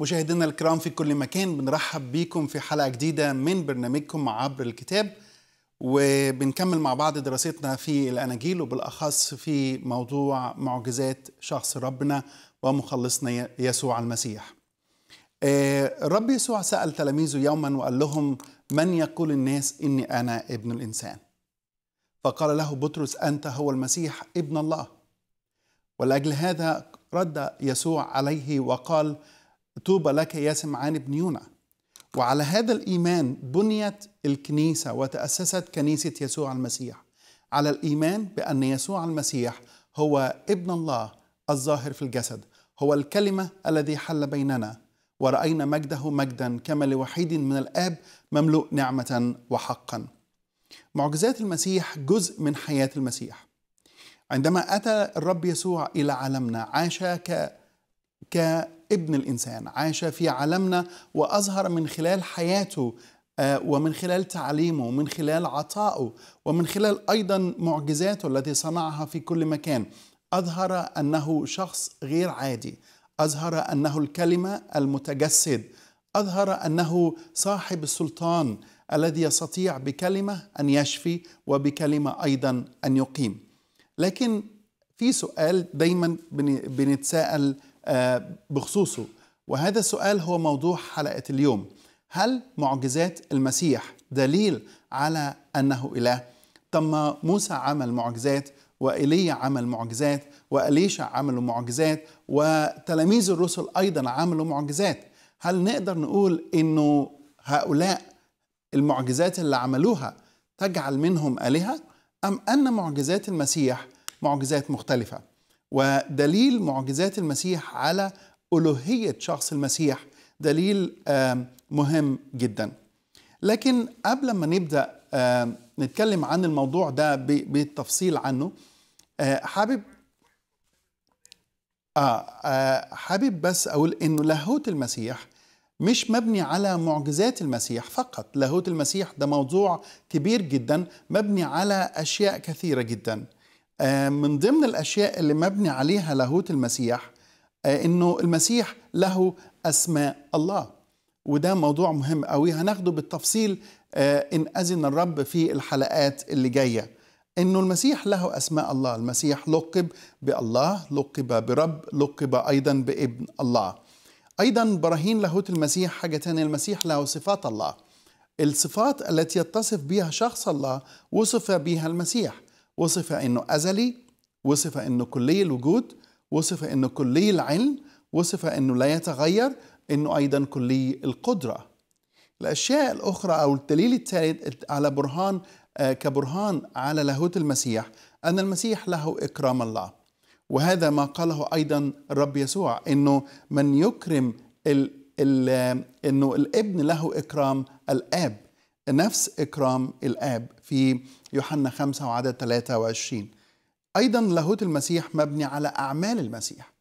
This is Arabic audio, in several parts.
مشاهدينا الكرام في كل مكان بنرحب بيكم في حلقة جديدة من برنامجكم عبر الكتاب وبنكمل مع بعض دراستنا في الأناجيل وبالأخص في موضوع معجزات شخص ربنا ومخلصنا يسوع المسيح الرب آه، يسوع سأل تلاميذه يوما وقال لهم من يقول الناس إني أنا ابن الإنسان فقال له بطرس أنت هو المسيح ابن الله ولأجل هذا رد يسوع عليه وقال طوبى لك يا سمعان بن يونا وعلى هذا الإيمان بنيت الكنيسة وتأسست كنيسة يسوع المسيح على الإيمان بأن يسوع المسيح هو ابن الله الظاهر في الجسد هو الكلمة الذي حل بيننا ورأينا مجده مجدا كما لوحيد من الآب مملوء نعمة وحقا معجزات المسيح جزء من حياة المسيح عندما أتى الرب يسوع إلى عالمنا عاش ك... ك... ابن الانسان عاش في عالمنا واظهر من خلال حياته آه، ومن خلال تعليمه ومن خلال عطائه ومن خلال ايضا معجزاته التي صنعها في كل مكان اظهر انه شخص غير عادي اظهر انه الكلمه المتجسد اظهر انه صاحب السلطان الذي يستطيع بكلمه ان يشفي وبكلمه ايضا ان يقيم لكن في سؤال دايما بنتساءل آه، بخصوصه وهذا السؤال هو موضوع حلقة اليوم هل معجزات المسيح دليل على أنه إله؟ تم موسى عمل معجزات وإيليا عمل معجزات وأليشا عملوا معجزات وتلاميذ الرسل أيضا عملوا معجزات هل نقدر نقول أنه هؤلاء المعجزات اللي عملوها تجعل منهم آلهة أم أن معجزات المسيح معجزات مختلفة ودليل معجزات المسيح على ألوهية شخص المسيح دليل آه، مهم جدا لكن قبل ما نبدأ آه، نتكلم عن الموضوع ده بالتفصيل عنه آه، حابب آه حابب بس أقول إنه لاهوت المسيح مش مبني على معجزات المسيح فقط لاهوت المسيح ده موضوع كبير جدا مبني على أشياء كثيرة جدا آه، من ضمن الأشياء اللي مبني عليها لاهوت المسيح آه، إنه المسيح له أسماء الله وده موضوع مهم قوي هناخده بالتفصيل آه، إن أذن الرب في الحلقات اللي جاية إنه المسيح له أسماء الله المسيح لقب بالله لقب برب لقب أيضا بابن الله أيضا براهين لاهوت المسيح حاجة تانية المسيح له صفات الله الصفات التي يتصف بها شخص الله وصف بها المسيح وصف انه ازلي وصف انه كلي الوجود وصف انه كلي العلم وصف انه لا يتغير انه ايضا كلي القدره الاشياء الاخرى او الدليل الثالث على برهان آه، كبرهان على لاهوت المسيح ان المسيح له اكرام الله وهذا ما قاله ايضا الرب يسوع انه من يكرم ال ال آه، انه الابن له اكرام الاب نفس إكرام الآب في يوحنا 5 وعدد 23 أيضا لاهوت المسيح مبني على أعمال المسيح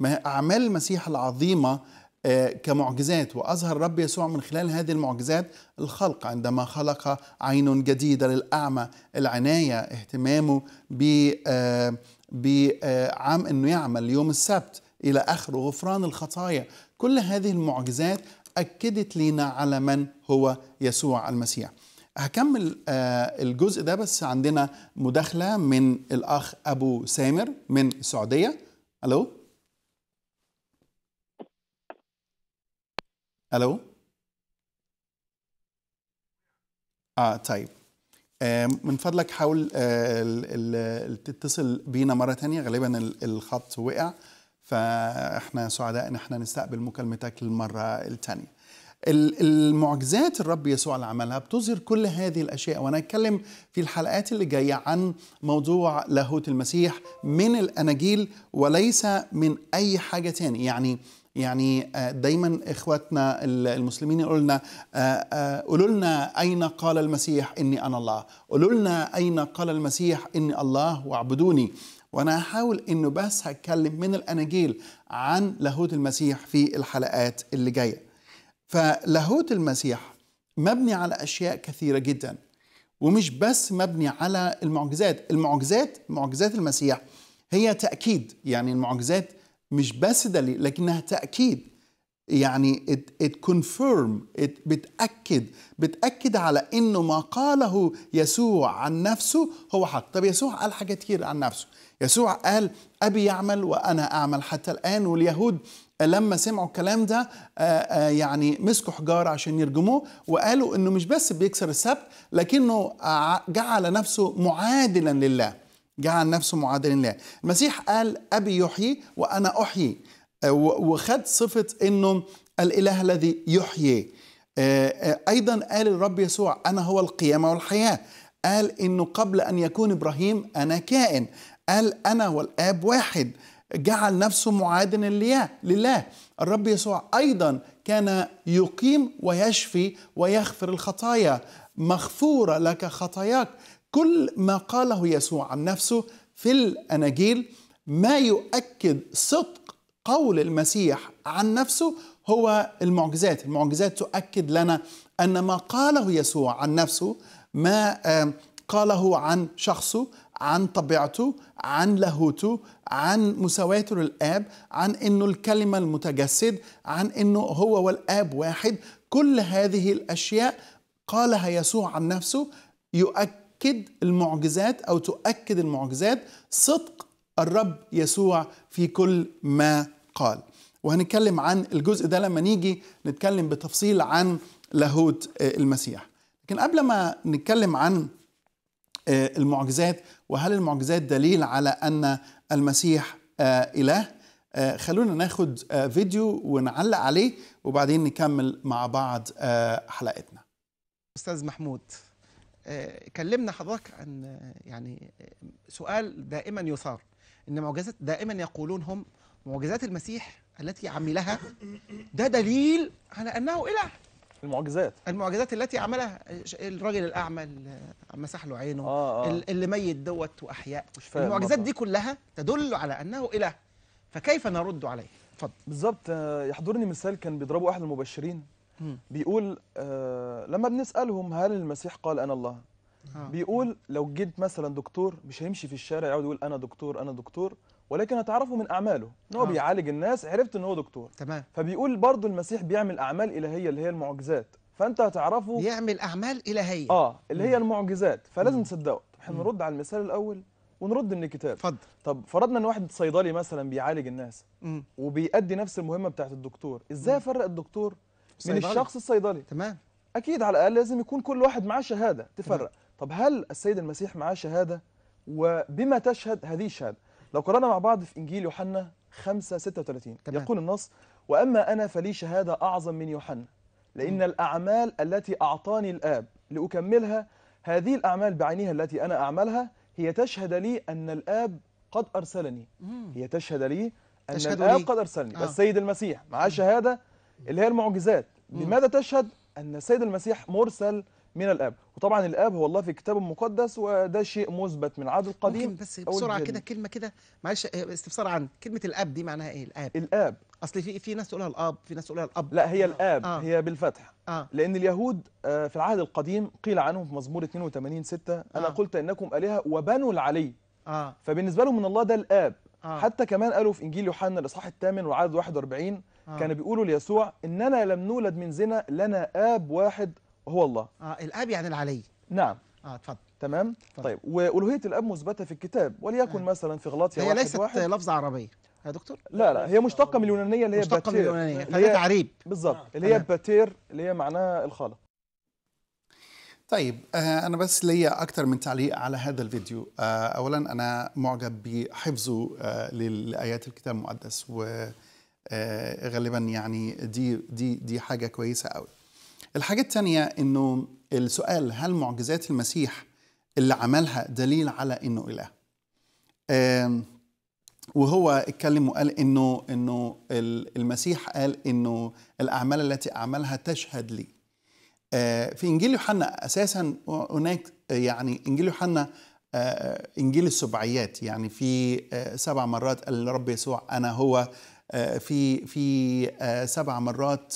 ما أعمال المسيح العظيمة آه، كمعجزات وأظهر رب يسوع من خلال هذه المعجزات الخلق عندما خلق عين جديدة للأعمى العناية اهتمامه ب آه، بعام آه، أنه يعمل يوم السبت إلى آخره غفران الخطايا كل هذه المعجزات أكدت لنا على من هو يسوع المسيح هكمل آه، الجزء ده بس عندنا مداخلة من الأخ أبو سامر من السعودية ألو ألو آه طيب آه، من فضلك حاول آه، تتصل بينا مرة تانية غالبا الخط وقع فاحنا سعداء ان احنا نستقبل مكالمتك للمره الثانيه المعجزات الرب يسوع اللي عملها بتظهر كل هذه الاشياء وانا اتكلم في الحلقات اللي جايه عن موضوع لاهوت المسيح من الاناجيل وليس من اي حاجه تاني يعني يعني آه، دايما اخواتنا المسلمين يقولوا لنا آه، آه، قولوا لنا اين قال المسيح اني انا الله قولوا لنا اين قال المسيح اني الله واعبدوني وانا هحاول انه بس هتكلم من الاناجيل عن لاهوت المسيح في الحلقات اللي جايه فلاهوت المسيح مبني على اشياء كثيره جدا ومش بس مبني على المعجزات المعجزات معجزات المسيح هي تاكيد يعني المعجزات مش بس دليل لكنها تاكيد يعني it, it confirm it بتأكد بتأكد على إنه ما قاله يسوع عن نفسه هو حق طب يسوع قال حاجات كتير عن نفسه يسوع قال أبي يعمل وأنا أعمل حتى الآن واليهود لما سمعوا الكلام ده آه، آه، يعني مسكوا حجارة عشان يرجموه وقالوا أنه مش بس بيكسر السبت لكنه جعل نفسه معادلا لله جعل نفسه معادلا لله المسيح قال أبي يحيي وأنا أحيي آه، وخد صفة أنه الإله الذي يحيي أيضا قال الرب يسوع أنا هو القيامة والحياة قال انه قبل ان يكون ابراهيم انا كائن قال أنا والآب واحد جعل نفسه معادن لله الرب يسوع أيضا كان يقيم ويشفي ويغفر الخطايا مغفورة لك خطاياك كل ما قاله يسوع عن نفسه في الأناجيل ما يؤكد صدق قول المسيح عن نفسه هو المعجزات المعجزات تؤكد لنا أن ما قاله يسوع عن نفسه ما قاله عن شخصه عن طبيعته عن لاهوته عن مساواته للاب عن انه الكلمه المتجسد عن انه هو والاب واحد كل هذه الاشياء قالها يسوع عن نفسه يؤكد المعجزات او تؤكد المعجزات صدق الرب يسوع في كل ما قال وهنتكلم عن الجزء ده لما نيجي نتكلم بتفصيل عن لاهوت آه، المسيح لكن قبل ما نتكلم عن آه، المعجزات وهل المعجزات دليل على أن المسيح آه، إله آه، خلونا ناخد فيديو ونعلق عليه وبعدين نكمل مع بعض حلقتنا أستاذ محمود كلمنا حضرتك عن يعني سؤال دائما يثار ان معجزات دائما يقولون هم معجزات المسيح التي عملها ده دليل على انه اله المعجزات المعجزات التي عملها الرجل الاعمى مسح له عينه آه آه. اللي ميت دوت واحياء المعجزات دي كلها تدل على انه اله فكيف نرد عليه اتفضل بالظبط آه، يحضرني مثال كان بيضربه احد المبشرين بيقول آه لما بنسالهم هل المسيح قال انا الله آه. بيقول لو جيت مثلا دكتور مش هيمشي في الشارع يقعد يقول انا دكتور انا دكتور ولكن هتعرفه من اعماله ان هو آه. بيعالج الناس عرفت ان هو دكتور تمام فبيقول برضه المسيح بيعمل اعمال الهيه اللي هي المعجزات فانت هتعرفه يعمل اعمال الهيه اه اللي هي المعجزات فلازم تصدقه احنا نرد على المثال الاول ونرد من الكتاب اتفضل طب فرضنا ان واحد صيدلي مثلا بيعالج الناس مم. وبيأدي نفس المهمه بتاعت الدكتور ازاي افرق الدكتور من الشخص الصيدلي تمام اكيد على الاقل لازم يكون كل واحد معاه شهاده تفرق تمام. طب هل السيد المسيح معاه شهاده وبما تشهد هذه الشهاده لو قرانا مع بعض في انجيل يوحنا 5 36 تمام. يقول النص واما انا فلي شهاده اعظم من يوحنا لأن الأعمال التي أعطاني الآب لأكملها هذه الأعمال بعينها التي أنا أعملها هي تشهد لي أن الآب قد أرسلني هي تشهد لي أن الآب لي. قد أرسلني آه. السيد المسيح معاه شهادة اللي هي المعجزات لماذا تشهد أن السيد المسيح مرسل من الاب وطبعا الاب هو الله في كتابه المقدس وده شيء مثبت من العهد القديم ممكن بس بسرعه كده كلمه كده معلش آه، استفسار عن كلمه الاب دي معناها ايه الاب الاب اصل في في ناس تقولها الاب في ناس تقولها الاب لا هي الاب آه. هي بالفتح آه. لان اليهود آه، في العهد القديم قيل عنهم في مزمور 82 6 انا آه. قلت انكم الهه وبنوا العلي آه. فبالنسبه لهم من الله ده الاب آه. حتى كمان قالوا في انجيل يوحنا الاصحاح الثامن والعدد 41 آه. كانوا بيقولوا ليسوع اننا لم نولد من زنا لنا اب واحد هو الله آه الاب يعني العلي نعم اه اتفضل تمام فضل. طيب والوهيه الاب مثبته في الكتاب وليكن آه. مثلا في غلاطيا هي واحد ليست واحد. لفظه عربيه يا دكتور لا لا هي مشتقه من اليونانيه اللي هي مشتقه من اليونانيه هي تعريب بالظبط آه. اللي هي باتير اللي هي معناها الخاله طيب آه، أنا بس ليا أكثر من تعليق على هذا الفيديو آه، أولا أنا معجب بحفظه آه، لآيات الكتاب المقدس و غالبا يعني دي دي دي حاجة كويسة قوي الحاجة الثانية إنه السؤال هل معجزات المسيح اللي عملها دليل على إنه إله؟ وهو اتكلم وقال انه انه المسيح قال انه الاعمال التي اعملها تشهد لي. آه، في انجيل يوحنا اساسا هناك يعني انجيل يوحنا آه، انجيل السبعيات يعني في آه، سبع مرات قال الرب يسوع انا هو في في سبع مرات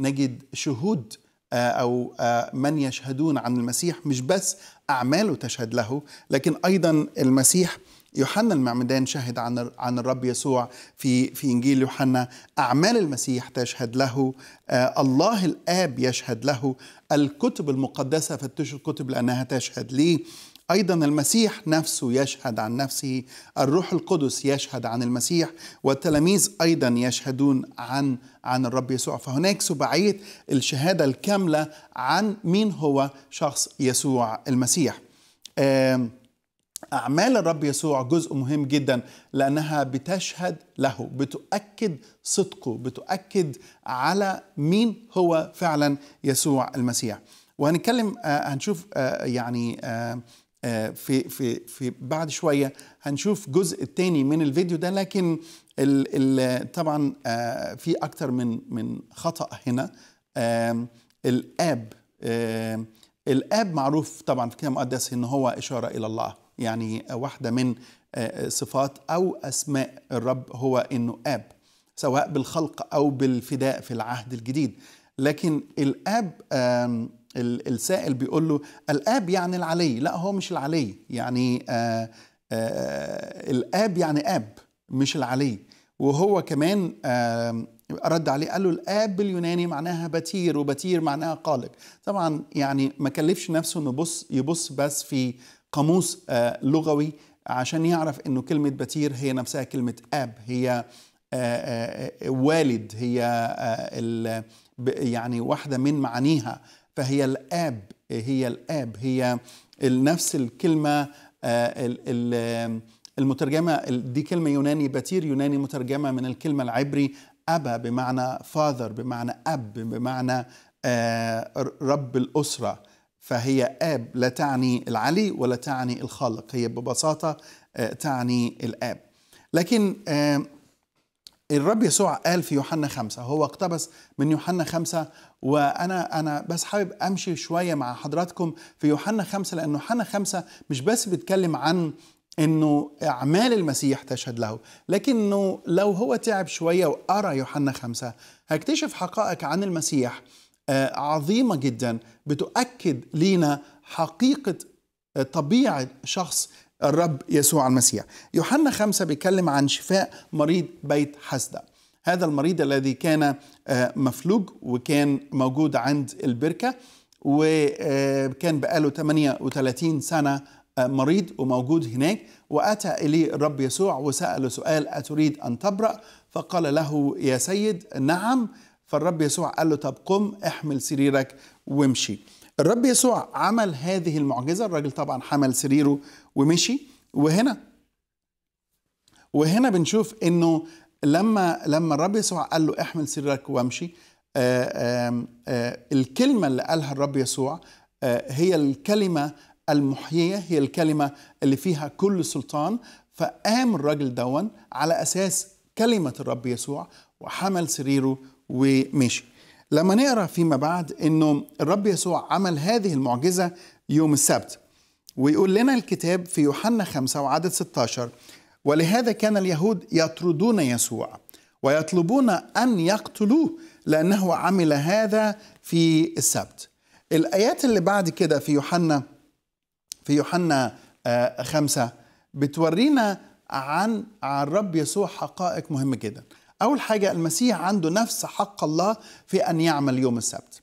نجد شهود او من يشهدون عن المسيح مش بس اعماله تشهد له لكن ايضا المسيح يوحنا المعمدان شهد عن عن الرب يسوع في في انجيل يوحنا اعمال المسيح تشهد له آه الله الاب يشهد له الكتب المقدسه فتشوا الكتب لانها تشهد ليه ايضا المسيح نفسه يشهد عن نفسه الروح القدس يشهد عن المسيح والتلاميذ ايضا يشهدون عن عن الرب يسوع فهناك سبعيه الشهاده الكامله عن مين هو شخص يسوع المسيح آه أعمال الرب يسوع جزء مهم جدا لأنها بتشهد له بتؤكد صدقه بتؤكد على مين هو فعلا يسوع المسيح وهنتكلم آه، هنشوف آه، يعني آه، في في في بعد شويه هنشوف جزء الثاني من الفيديو ده لكن الـ الـ طبعا في اكتر من من خطا هنا الاب الاب معروف طبعا في الكتاب المقدس ان هو اشاره الى الله يعني واحدة من آه، آه، صفات أو أسماء الرب هو أنه آب سواء بالخلق أو بالفداء في العهد الجديد لكن الآب السائل بيقول له الآب يعني العلي لا هو مش العلي يعني آه، الآب يعني آب مش العلي وهو كمان رد عليه قال له الاب باليوناني معناها بتير وبتير معناها قالب طبعا يعني ما كلفش نفسه انه يبص يبص بس في قاموس آه، لغوي عشان يعرف انه كلمه بتير هي نفسها كلمه اب هي آه، آه، والد هي يعني واحده من معانيها فهي الاب هي الاب هي نفس الكلمه المترجمه دي كلمه يوناني بتير يوناني مترجمه من الكلمه العبري ابا بمعنى فاذر بمعنى اب بمعنى رب الاسره فهي اب لا تعني العلي ولا تعني الخالق هي ببساطه آه، تعني الاب لكن آه، الرب يسوع قال في يوحنا خمسة هو اقتبس من يوحنا خمسة وأنا أنا بس حابب أمشي شوية مع حضراتكم في يوحنا خمسة لأن يوحنا خمسة مش بس بيتكلم عن انه اعمال المسيح تشهد له لكنه لو هو تعب شويه وقرا يوحنا خمسة هيكتشف حقائق عن المسيح آه، عظيمه جدا بتؤكد لينا حقيقه آه، طبيعه شخص الرب يسوع المسيح يوحنا خمسة بيتكلم عن شفاء مريض بيت حسدة هذا المريض الذي كان آه، مفلوج وكان موجود عند البركة وكان بقاله 38 سنة مريض وموجود هناك وأتى إليه الرب يسوع وسأله سؤال أتريد أن تبرأ فقال له يا سيد نعم فالرب يسوع قال له طب قم احمل سريرك وامشي الرب يسوع عمل هذه المعجزة الراجل طبعا حمل سريره ومشي وهنا وهنا بنشوف انه لما لما الرب يسوع قال له احمل سريرك وامشي آآ آه، آآ آه، آه، الكلمة اللي قالها الرب يسوع هي الكلمة المحيية هي الكلمة اللي فيها كل سلطان فقام الراجل دون على أساس كلمة الرب يسوع وحمل سريره ومشي لما نقرا فيما بعد انه الرب يسوع عمل هذه المعجزه يوم السبت ويقول لنا الكتاب في يوحنا 5 وعدد 16 ولهذا كان اليهود يطردون يسوع ويطلبون ان يقتلوه لانه عمل هذا في السبت الايات اللي بعد كده في يوحنا في يوحنا آه، خمسة بتورينا عن عن الرب يسوع حقائق مهمة جدا أول حاجة المسيح عنده نفس حق الله في أن يعمل يوم السبت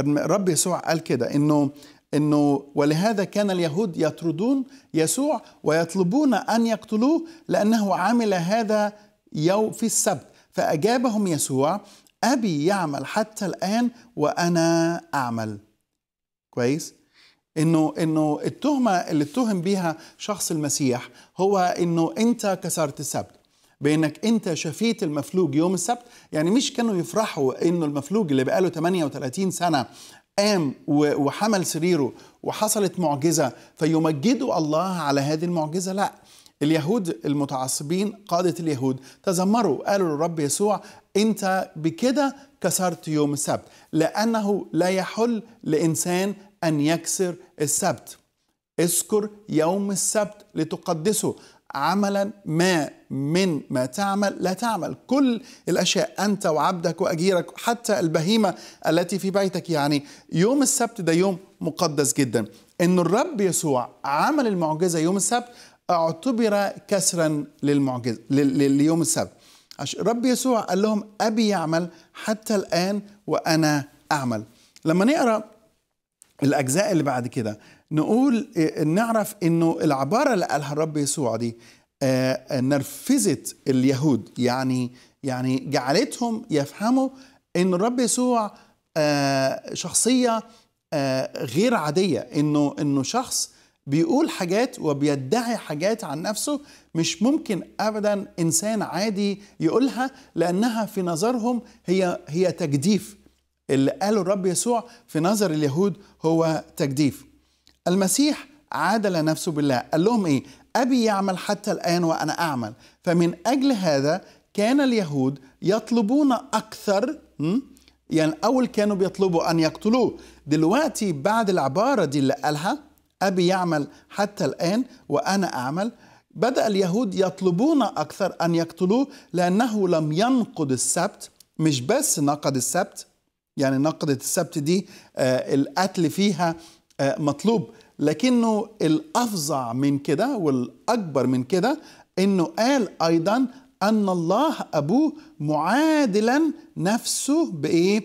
الرب يسوع قال كده إنه انه ولهذا كان اليهود يطردون يسوع ويطلبون ان يقتلوه لانه عمل هذا يوم في السبت فاجابهم يسوع ابي يعمل حتى الان وانا اعمل كويس انه انه التهمه اللي اتهم بيها شخص المسيح هو انه انت كسرت السبت بانك انت شفيت المفلوج يوم السبت يعني مش كانوا يفرحوا انه المفلوج اللي بقاله 38 سنه قام وحمل سريره وحصلت معجزه فيمجدوا الله على هذه المعجزه لا اليهود المتعصبين قادة اليهود تذمروا قالوا للرب يسوع أنت بكده كسرت يوم السبت لأنه لا يحل لإنسان أن يكسر السبت اذكر يوم السبت لتقدسه عملا ما من ما تعمل لا تعمل كل الاشياء انت وعبدك واجيرك حتى البهيمه التي في بيتك يعني يوم السبت ده يوم مقدس جدا ان الرب يسوع عمل المعجزه يوم السبت اعتبر كسرا للمعجزه ليوم السبت الرب يسوع قال لهم ابي يعمل حتى الان وانا اعمل لما نقرا الاجزاء اللي بعد كده نقول آه، نعرف انه العباره اللي قالها الرب يسوع دي آه، آه، نرفزت اليهود يعني يعني جعلتهم يفهموا ان الرب يسوع شخصيه غير عاديه انه انه شخص بيقول حاجات وبيدعي حاجات عن نفسه مش ممكن ابدا انسان عادي يقولها لانها في نظرهم هي هي تجديف اللي قاله الرب يسوع في نظر اليهود هو تجديف المسيح عادل نفسه بالله قال لهم إيه أبي يعمل حتى الآن وأنا أعمل فمن أجل هذا كان اليهود يطلبون أكثر يعني أول كانوا بيطلبوا أن يقتلوه دلوقتي بعد العبارة دي اللي قالها أبي يعمل حتى الآن وأنا أعمل بدأ اليهود يطلبون أكثر أن يقتلوه لأنه لم ينقض السبت مش بس نقض السبت يعني نقضت السبت دي آه، القتل فيها آه، مطلوب لكنه الافظع من كده والاكبر من كده انه قال ايضا ان الله ابوه معادلا نفسه بايه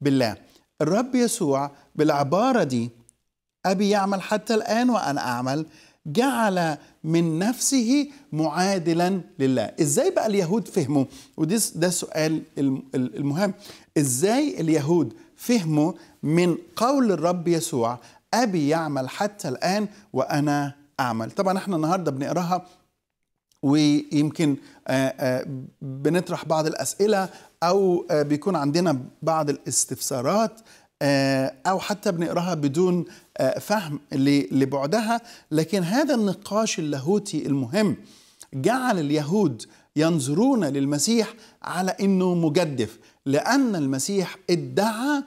بالله الرب يسوع بالعباره دي ابي يعمل حتى الان وانا اعمل جعل من نفسه معادلا لله ازاي بقى اليهود فهموا وده ده سؤال المهم ازاي اليهود فهموا من قول الرب يسوع أبي يعمل حتى الآن وأنا أعمل طبعا احنا النهاردة بنقراها ويمكن آه، آه، بنطرح بعض الأسئلة أو آه، بيكون عندنا بعض الاستفسارات أو حتى بنقراها بدون فهم لبعدها لكن هذا النقاش اللاهوتي المهم جعل اليهود ينظرون للمسيح على انه مجدف لان المسيح ادعى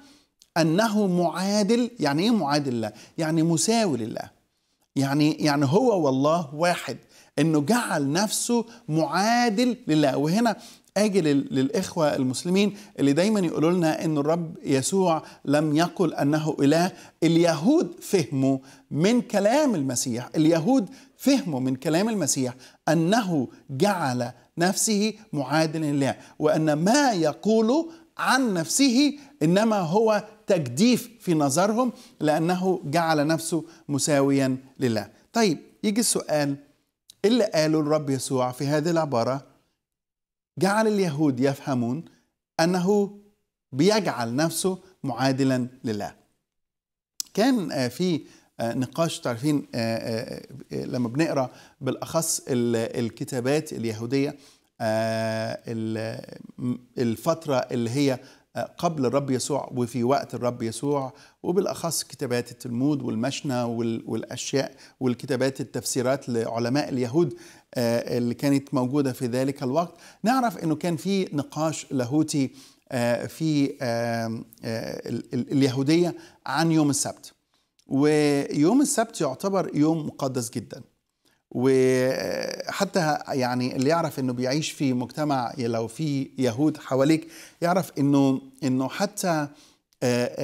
أنه معادل يعني إيه معادل لله يعني مساوي لله يعني يعني هو والله واحد انه جعل نفسه معادل لله وهنا اجي للاخوه المسلمين اللي دايما يقولوا لنا ان الرب يسوع لم يقل انه اله اليهود فهموا من كلام المسيح اليهود فهموا من كلام المسيح انه جعل نفسه معادلا لله وان ما يقوله عن نفسه انما هو تجديف في نظرهم لأنه جعل نفسه مساويا لله طيب يجي السؤال إيه اللي قاله الرب يسوع في هذه العبارة جعل اليهود يفهمون أنه بيجعل نفسه معادلا لله كان آه، في آه، نقاش تعرفين آه، لما بنقرا بالاخص الكتابات اليهوديه الفتره اللي هي قبل الرب يسوع وفي وقت الرب يسوع وبالاخص كتابات التلمود والمشنا والاشياء والكتابات التفسيرات لعلماء اليهود آه، اللي كانت موجوده في ذلك الوقت نعرف انه كان في نقاش لاهوتي آه، في آه، اليهوديه عن يوم السبت ويوم السبت يعتبر يوم مقدس جدا وحتى يعني اللي يعرف انه بيعيش في مجتمع لو في يهود حواليك يعرف انه انه حتى آه،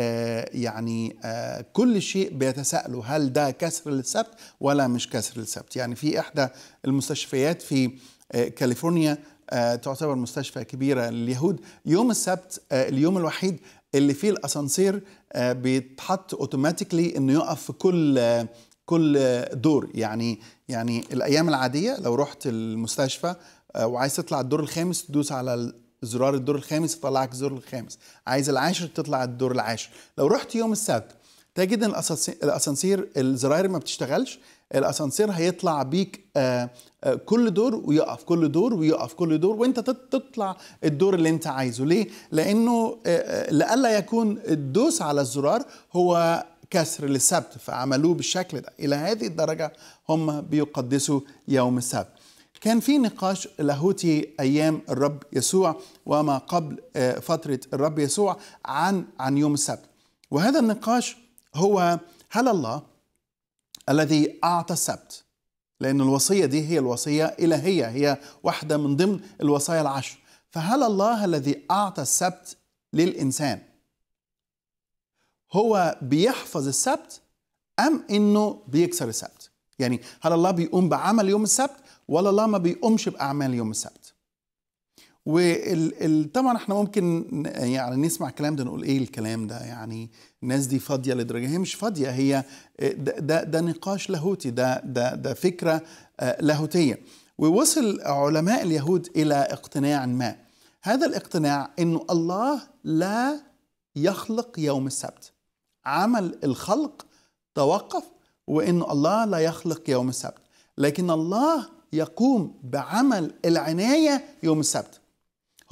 آه، يعني آه، كل شيء بيتساءلوا هل ده كسر للسبت ولا مش كسر للسبت يعني في احدى المستشفيات في كاليفورنيا تعتبر مستشفى كبيره لليهود يوم السبت اليوم الوحيد اللي فيه الاسانسير بيتحط اوتوماتيكلي انه يقف في كل كل دور يعني يعني الايام العاديه لو رحت المستشفى آه، وعايز تطلع الدور الخامس تدوس على زرار الدور الخامس يطلعك الدور الخامس عايز العاشر تطلع الدور العاشر لو رحت يوم السبت تجد ان الاسانسير الزراير ما بتشتغلش الاسانسير هيطلع بيك آه، آه، كل دور ويقف كل دور ويقف كل دور وانت تطلع الدور اللي انت عايزه ليه لانه لالا يكون الدوس على الزرار هو كسر للسبت فعملوه بالشكل ده إلى هذه الدرجة هم بيقدسوا يوم السبت كان في نقاش لاهوتي ايام الرب يسوع وما قبل آه، فتره الرب يسوع عن عن يوم السبت وهذا النقاش هو هل الله الذي اعطى السبت لان الوصيه دي هي الوصيه الهيه هي واحده من ضمن الوصايا العشر فهل الله الذي اعطى السبت للانسان هو بيحفظ السبت أم إنه بيكسر السبت يعني هل الله بيقوم بعمل يوم السبت ولا الله ما بيقومش بأعمال يوم السبت وطبعا احنا ممكن يعني نسمع الكلام ده نقول ايه الكلام ده يعني الناس دي فاضيه لدرجه هي مش فاضيه هي ده ده, ده نقاش لاهوتي ده ده ده فكره آه، لاهوتيه ووصل علماء اليهود الى اقتناع ما هذا الاقتناع انه الله لا يخلق يوم السبت عمل الخلق توقف وأن الله لا يخلق يوم السبت لكن الله يقوم بعمل العناية يوم السبت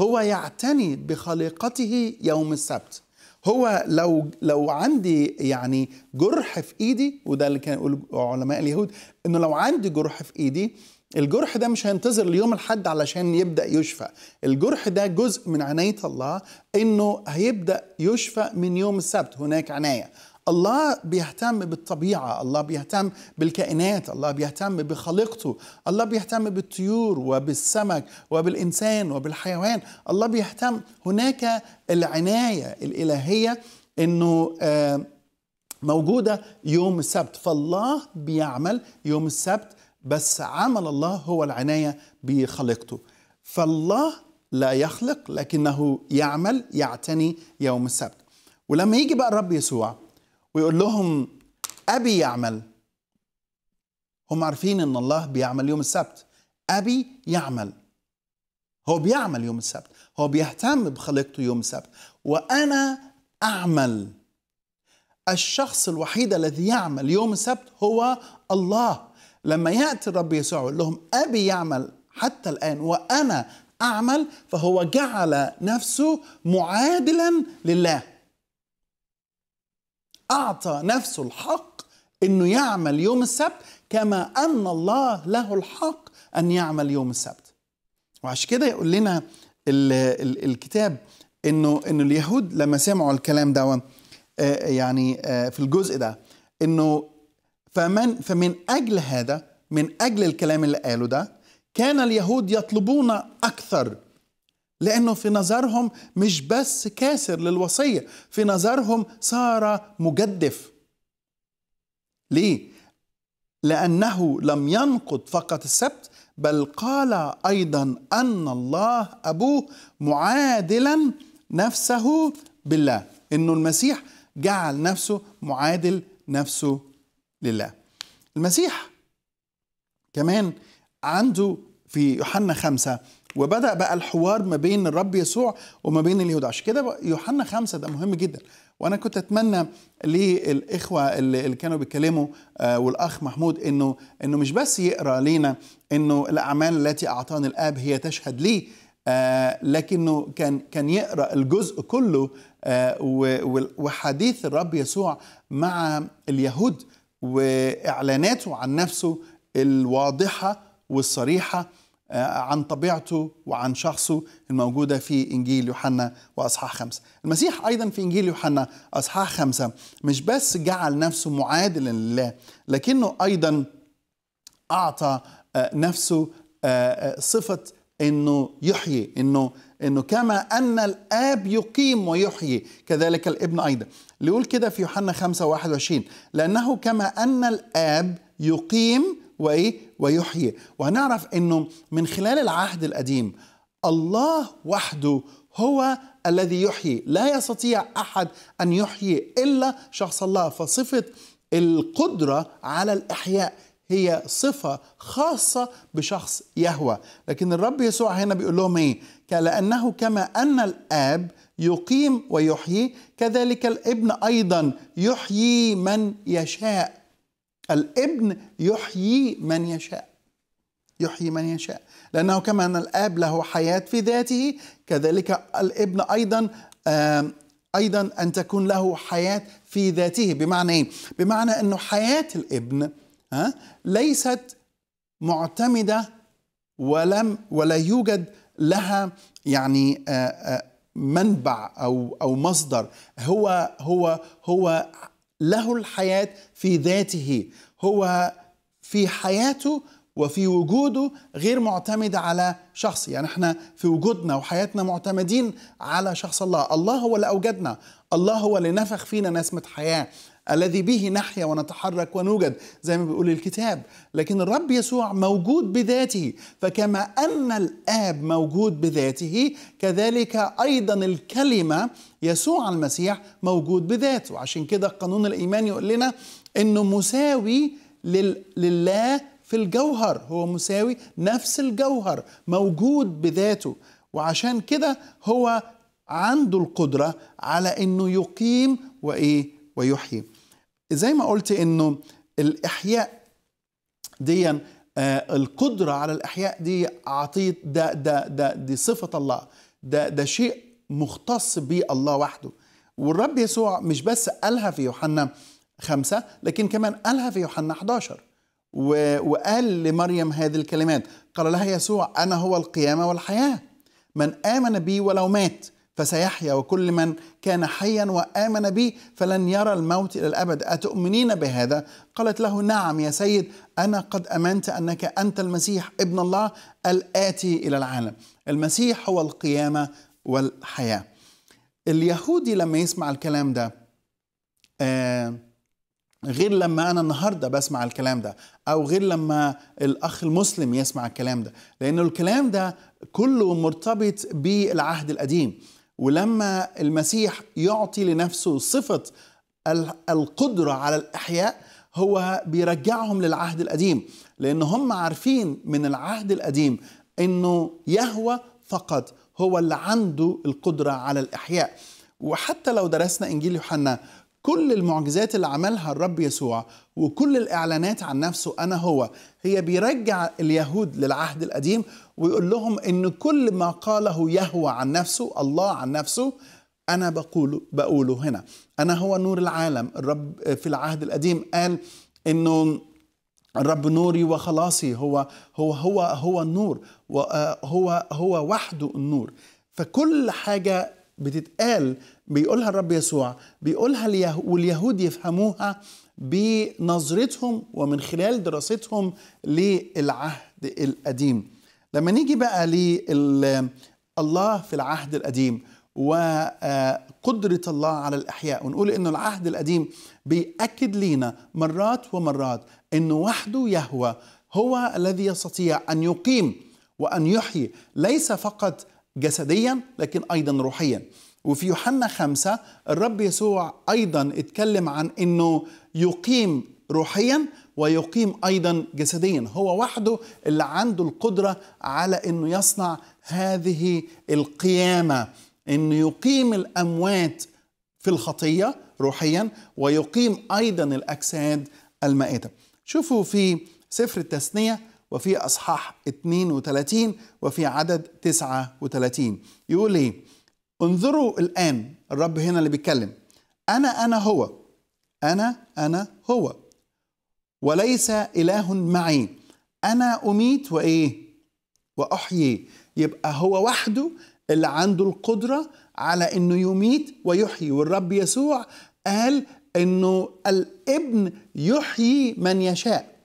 هو يعتني بخليقته يوم السبت هو لو لو عندي يعني جرح في ايدي وده اللي كان يقول علماء اليهود انه لو عندي جرح في ايدي الجرح ده مش هينتظر ليوم الحد علشان يبدا يشفى الجرح ده جزء من عنايه الله انه هيبدا يشفى من يوم السبت هناك عنايه الله بيهتم بالطبيعة الله بيهتم بالكائنات الله بيهتم بخليقته الله بيهتم بالطيور وبالسمك وبالإنسان وبالحيوان الله بيهتم هناك العناية الإلهية أنه آه، موجودة يوم السبت فالله بيعمل يوم السبت بس عمل الله هو العناية بخليقته فالله لا يخلق لكنه يعمل يعتني يوم السبت ولما يجي بقى الرب يسوع ويقول لهم أبي يعمل هم عارفين ان الله بيعمل يوم السبت ابي يعمل هو بيعمل يوم السبت هو بيهتم بخليقته يوم السبت وانا اعمل الشخص الوحيد الذي يعمل يوم السبت هو الله لما ياتي الرب يسوع ويقول لهم ابي يعمل حتى الان وانا اعمل فهو جعل نفسه معادلا لله اعطى نفسه الحق انه يعمل يوم السبت كما ان الله له الحق ان يعمل يوم السبت وعشان كده يقول لنا الـ الـ الكتاب انه انه اليهود لما سمعوا الكلام ده آه، يعني آه، في الجزء ده انه فمن فمن أجل هذا من أجل الكلام اللي قاله ده كان اليهود يطلبون أكثر لأنه في نظرهم مش بس كاسر للوصية في نظرهم صار مجدف ليه؟ لأنه لم ينقض فقط السبت بل قال أيضا أن الله أبوه معادلا نفسه بالله إنه المسيح جعل نفسه معادل نفسه لله المسيح كمان عنده في يوحنا خمسة وبدأ بقى الحوار ما بين الرب يسوع وما بين اليهود عشان كده يوحنا خمسة ده مهم جدا وأنا كنت أتمنى للإخوة اللي كانوا بيتكلموا آه، والأخ محمود إنه إنه مش بس يقرأ لينا إنه الأعمال التي أعطاني الآب هي تشهد لي آه، لكنه كان كان يقرا الجزء كله آه، وحديث الرب يسوع مع اليهود واعلاناته عن نفسه الواضحه والصريحه آه، عن طبيعته وعن شخصه الموجودة في إنجيل يوحنا وأصحاح خمسة المسيح أيضا في إنجيل يوحنا أصحاح خمسة مش بس جعل نفسه معادلا لله لكنه أيضا أعطى آه، نفسه آه، صفة أنه يحيي أنه انه كما ان الاب يقيم ويحيي كذلك الابن ايضا ليقول كده في يوحنا 5 21 لانه كما ان الاب يقيم وايه ويحيي وهنعرف انه من خلال العهد القديم الله وحده هو الذي يحيي لا يستطيع احد ان يحيي الا شخص الله فصفه القدره على الاحياء هي صفة خاصة بشخص يهوى لكن الرب يسوع هنا بيقول لهم ايه لأنه كما أن الآب يقيم ويحيي كذلك الابن أيضا يحيي من يشاء الابن يحيي من يشاء يحيي من يشاء لأنه كما أن الآب له حياة في ذاته كذلك الابن أيضا أيضا أن تكون له حياة في ذاته بمعنى إيه؟ بمعنى أنه حياة الابن ليست معتمدة ولم ولا يوجد لها يعني آه، آه، منبع أو أو مصدر هو هو هو له الحياة في ذاته هو في حياته وفي وجوده غير معتمد على شخص يعني احنا في وجودنا وحياتنا معتمدين على شخص الله الله هو اللي أوجدنا الله هو اللي نفخ فينا نسمة حياة الذي به نحيا ونتحرك ونوجد زي ما بيقول الكتاب لكن الرب يسوع موجود بذاته فكما أن الآب موجود بذاته كذلك أيضا الكلمة يسوع المسيح موجود بذاته عشان كده قانون الإيمان يقول لنا أنه مساوي لله في الجوهر هو مساوي نفس الجوهر موجود بذاته وعشان كده هو عنده القدرة على أنه يقيم وإيه ويحيي زي ما قلت انه الاحياء دي آه، القدره على الاحياء دي عطيت ده ده ده دي صفه الله ده ده شيء مختص به الله وحده والرب يسوع مش بس قالها في يوحنا خمسة لكن كمان قالها في يوحنا 11 وقال لمريم هذه الكلمات قال لها يسوع أنا هو القيامة والحياة من آمن بي ولو مات فسيحيا وكل من كان حيا وامن بي فلن يرى الموت الى الابد اتؤمنين بهذا قالت له نعم يا سيد انا قد امنت انك انت المسيح ابن الله الاتي الى العالم المسيح هو القيامه والحياه اليهودي لما يسمع الكلام ده آه غير لما انا النهارده بسمع الكلام ده او غير لما الاخ المسلم يسمع الكلام ده لانه الكلام ده كله مرتبط بالعهد القديم ولما المسيح يعطي لنفسه صفة القدرة على الإحياء هو بيرجعهم للعهد القديم لأن هم عارفين من العهد القديم أنه يهوى فقط هو اللي عنده القدرة على الإحياء وحتى لو درسنا إنجيل يوحنا كل المعجزات اللي عملها الرب يسوع وكل الإعلانات عن نفسه أنا هو هي بيرجع اليهود للعهد القديم ويقول لهم إن كل ما قاله يهوى عن نفسه الله عن نفسه أنا بقوله, بقوله هنا أنا هو نور العالم الرب في العهد القديم قال إنه الرب نوري وخلاصي هو هو هو هو النور وهو آه، هو وحده النور فكل حاجه بتتقال بيقولها الرب يسوع بيقولها واليهود يفهموها بنظرتهم ومن خلال دراستهم للعهد القديم لما نيجي بقى الله في العهد القديم وقدرة آه، الله على الإحياء ونقول إنه العهد القديم بيأكد لينا مرات ومرات إنه وحده يهوى هو الذي يستطيع أن يقيم وأن يحيي ليس فقط جسديا لكن أيضا روحيا وفي يوحنا خمسة الرب يسوع أيضا اتكلم عن أنه يقيم روحيا ويقيم أيضا جسديا هو وحده اللي عنده القدرة على أنه يصنع هذه القيامة أنه يقيم الأموات في الخطية روحيا ويقيم أيضا الأجساد المائتة شوفوا في سفر التثنية وفي أصحاح 32 وفي عدد 39 يقول إيه انظروا الآن الرب هنا اللي بيتكلم أنا أنا هو أنا أنا هو وليس إله معي أنا أميت وإيه وأحيي يبقى هو وحده اللي عنده القدرة على إنه يميت ويحيي والرب يسوع قال إنه الابن يحيي من يشاء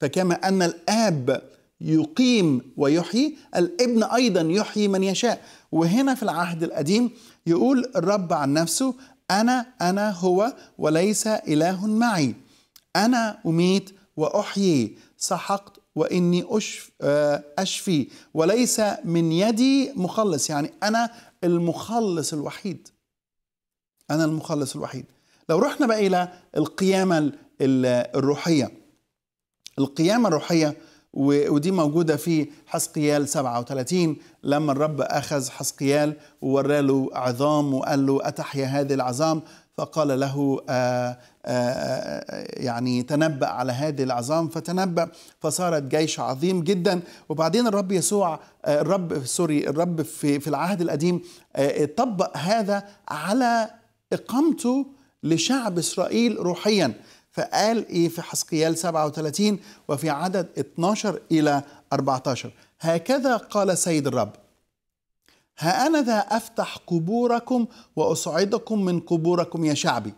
فكما أن الآب يقيم ويحيي الابن أيضا يحيي من يشاء وهنا في العهد القديم يقول الرب عن نفسه أنا أنا هو وليس إله معي أنا أميت وأحيي سحقت وإني أشف آه، أشفي وليس من يدي مخلص يعني أنا المخلص الوحيد أنا المخلص الوحيد لو رحنا بقى إلى القيامة الروحية القيامة الروحية ودي موجوده في حسقيال 37 لما الرب اخذ حسقيال وورى له عظام وقال له اتحيا هذه العظام فقال له آآ آه، آآ آه، آه، يعني تنبأ على هذه العظام فتنبأ فصارت جيش عظيم جدا وبعدين الرب يسوع الرب سوري الرب في في العهد القديم طبق هذا على اقامته لشعب اسرائيل روحيا فقال إيه في حسقيال 37 وفي عدد 12 إلى 14 هكذا قال سيد الرب ها أنا ذا أفتح قبوركم وأصعدكم من قبوركم يا شعبي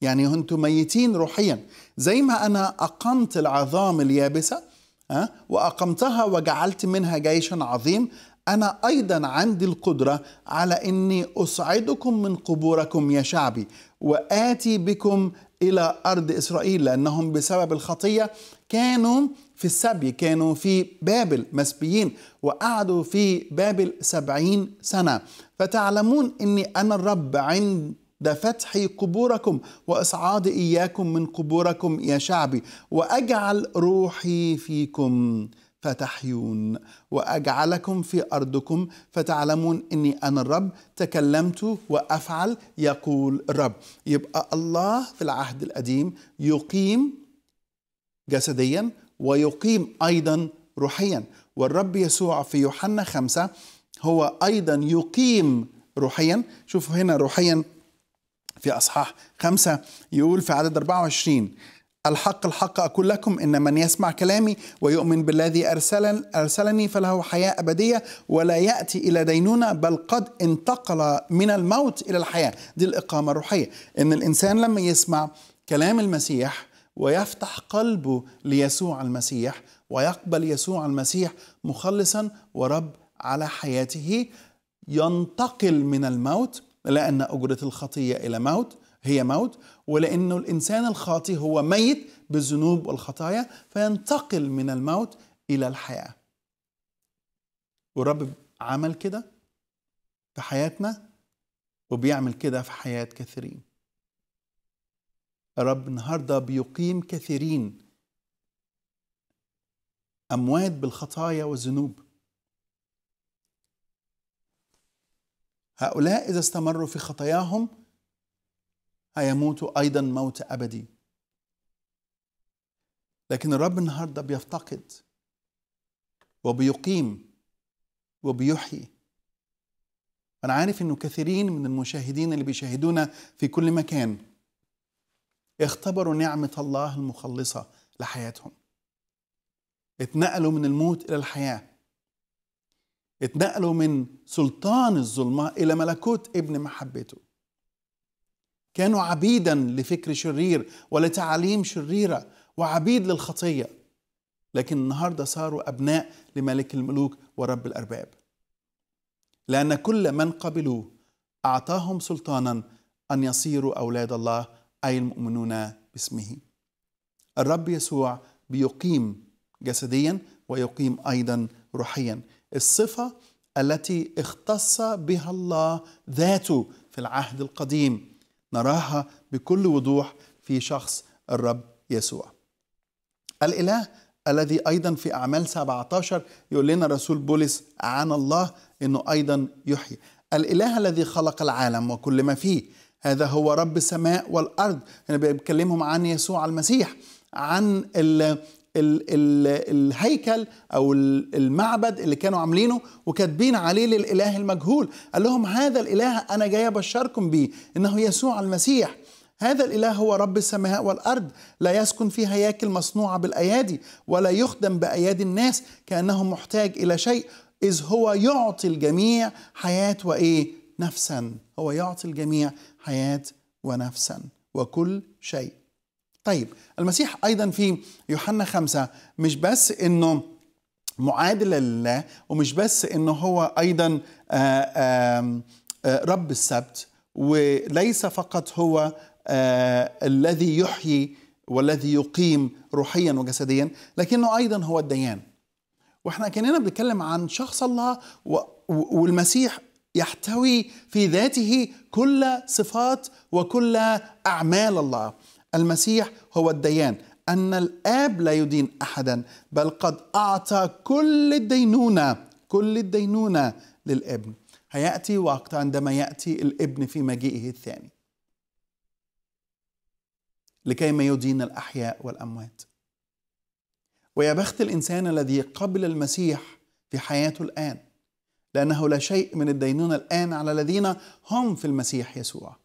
يعني أنتم ميتين روحيا زي ما أنا أقمت العظام اليابسة أه؟ وأقمتها وجعلت منها جيشا عظيم أنا أيضا عندي القدرة على أني أصعدكم من قبوركم يا شعبي وآتي بكم إلى أرض إسرائيل لأنهم بسبب الخطية كانوا في السبي كانوا في بابل مسبيين وقعدوا في بابل سبعين سنة فتعلمون أني أنا الرب عند ده فتحي قبوركم واصعاد اياكم من قبوركم يا شعبي واجعل روحي فيكم فتحيون واجعلكم في ارضكم فتعلمون اني انا الرب تكلمت وافعل يقول الرب يبقى الله في العهد القديم يقيم جسديا ويقيم ايضا روحيا والرب يسوع في يوحنا خمسة هو ايضا يقيم روحيا شوفوا هنا روحيا في اصحاح خمسة يقول في عدد 24 الحق الحق أقول لكم إن من يسمع كلامي ويؤمن بالذي أرسلن أرسلني فله حياة أبدية ولا يأتي إلى دينونة بل قد انتقل من الموت إلى الحياة دي الإقامة الروحية إن الإنسان لما يسمع كلام المسيح ويفتح قلبه ليسوع المسيح ويقبل يسوع المسيح مخلصا ورب على حياته ينتقل من الموت لأن أجرة الخطية إلى موت هي موت ولأنه الإنسان الخاطي هو ميت بالذنوب والخطايا فينتقل من الموت إلى الحياة والرب عمل كده في حياتنا وبيعمل كده في حياة كثيرين الرب النهارده بيقيم كثيرين أموات بالخطايا والذنوب هؤلاء إذا استمروا في خطاياهم هيموتوا أيضا موت أبدي لكن الرب النهاردة بيفتقد وبيقيم وبيحيي أنا عارف إنه كثيرين من المشاهدين اللي بيشاهدونا في كل مكان اختبروا نعمة الله المخلصة لحياتهم اتنقلوا من الموت إلى الحياة اتنقلوا من سلطان الظلمة إلى ملكوت ابن محبته كانوا عبيدا لفكر شرير ولتعاليم شريرة وعبيد للخطية لكن النهاردة صاروا أبناء لملك الملوك ورب الأرباب لأن كل من قبلوه أعطاهم سلطانا أن يصيروا أولاد الله أي المؤمنون باسمه الرب يسوع بيقيم جسديا ويقيم أيضا روحيا الصفة التي اختص بها الله ذاته في العهد القديم نراها بكل وضوح في شخص الرب يسوع الإله الذي أيضا في أعمال 17 يقول لنا رسول بولس عن الله أنه أيضا يحيي الإله الذي خلق العالم وكل ما فيه هذا هو رب السماء والأرض أنا يعني عن يسوع المسيح عن الهيكل او المعبد اللي كانوا عاملينه وكاتبين عليه للاله المجهول قال لهم هذا الاله انا جاي ابشركم بيه انه يسوع المسيح هذا الاله هو رب السماء والارض لا يسكن في هياكل مصنوعه بالايادي ولا يخدم بايادي الناس كانه محتاج الى شيء اذ هو يعطي الجميع حياه وايه نفسا هو يعطي الجميع حياه ونفسا وكل شيء طيب المسيح أيضا في يوحنا خمسة مش بس أنه معادل لله ومش بس أنه هو أيضا آآ آه، آآ آه، رب السبت وليس فقط هو آه، الذي يحيي والذي يقيم روحيا وجسديا لكنه أيضا هو الديان واحنا كاننا بنتكلم عن شخص الله و... والمسيح يحتوي في ذاته كل صفات وكل اعمال الله المسيح هو الديان أن الآب لا يدين أحدا بل قد أعطى كل الدينونة كل الدينونة للابن هيأتي وقت عندما يأتي الابن في مجيئه الثاني لكي ما يدين الأحياء والأموات ويا بخت الإنسان الذي قبل المسيح في حياته الآن لأنه لا شيء من الدينونة الآن على الذين هم في المسيح يسوع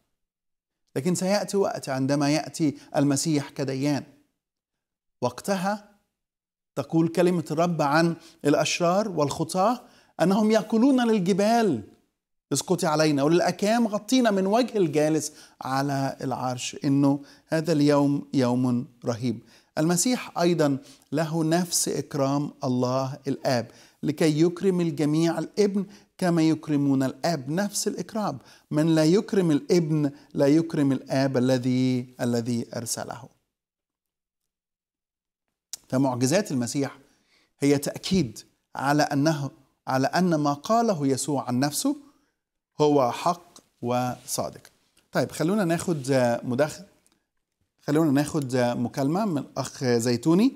لكن سياتي وقت عندما ياتي المسيح كديان وقتها تقول كلمه الرب عن الاشرار والخطاه انهم يقولون للجبال اسقطي علينا وللاكام غطينا من وجه الجالس على العرش انه هذا اليوم يوم رهيب المسيح ايضا له نفس اكرام الله الاب لكي يكرم الجميع الابن كما يكرمون الاب نفس الاكرام من لا يكرم الابن لا يكرم الاب الذي الذي ارسله فمعجزات المسيح هي تاكيد على انه على ان ما قاله يسوع عن نفسه هو حق وصادق طيب خلونا ناخد مداخل خلونا ناخد مكالمه من اخ زيتوني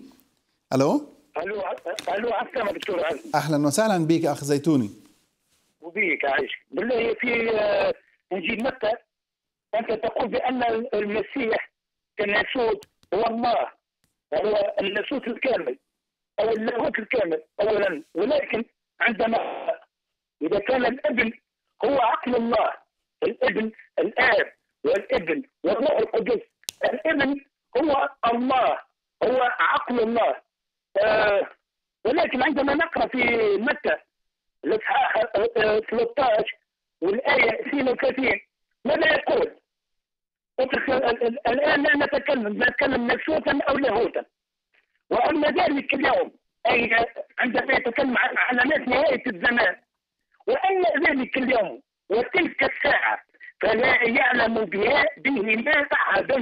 الو الو الو دكتور اهلا وسهلا بك اخ زيتوني بك كعيش بالله في انجيل آه، متى انت تقول بان المسيح كالناسوت هو الله هو الناسوت الكامل او اللاهوت الكامل اولا ولكن عندما اذا كان الابن هو عقل الله الابن الاب والابن والروح القدس الابن هو الله هو عقل الله آه ولكن عندما نقرا في مكه الاصحاح آه، آه، 13 والايه سين كثير ماذا يقول؟ الان لا نتكلم نتكلم مكسوفا او لاهوتا واما ذلك اليوم اي عندما يتكلم عن علامات نهايه الزمان واما ذلك اليوم وتلك الساعه فلا يعلم بها بهما احد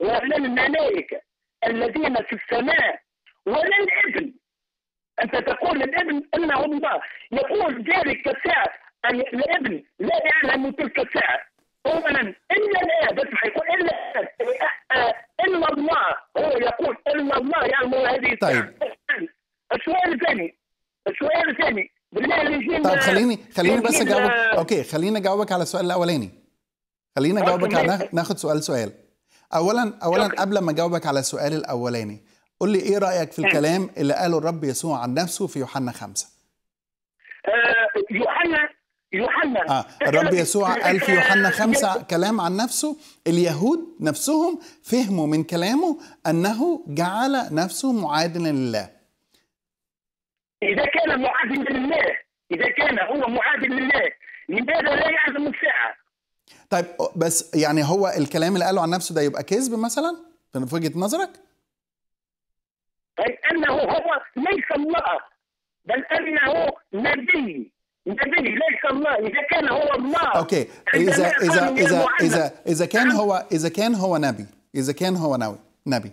ولا الملائكه الذين في السماء ولا الابن أنت تقول للابن إنه الله يقول ذلك الساعة يعني الابن لا يعلم تلك الساعة أولا إلا الآب اسمع يقول إلا الآب إلا الله هو يقول إلا الله يعلم هذه الساعة طيب السؤال الثاني السؤال الثاني بالله اللي طيب خليني خليني بس اجاوبك اوكي خليني اجاوبك على السؤال الاولاني خليني اجاوبك على ناخد سؤال سؤال اولا اولا قبل ما اجاوبك على السؤال الاولاني قول لي ايه رايك في آه. الكلام اللي قاله الرب يسوع عن نفسه في يوحنا خمسة آه، يوحنا يوحنا آه. الرب يسوع قال في يوحنا خمسة كلام عن نفسه اليهود نفسهم فهموا من كلامه أنه جعل نفسه معادلا لله إذا كان معادلا لله إذا كان هو معادل لله لماذا لا يعزم الساعة طيب بس يعني هو الكلام اللي قاله عن نفسه ده يبقى كذب مثلا في وجهة نظرك؟ أي أنه هو ليس الله بل أنه نبي نبي ليس الله إذا كان هو الله أوكي إذا إذا إذا إذا إذا كان نعم. هو إذا كان هو نبي إذا كان هو نبي نبي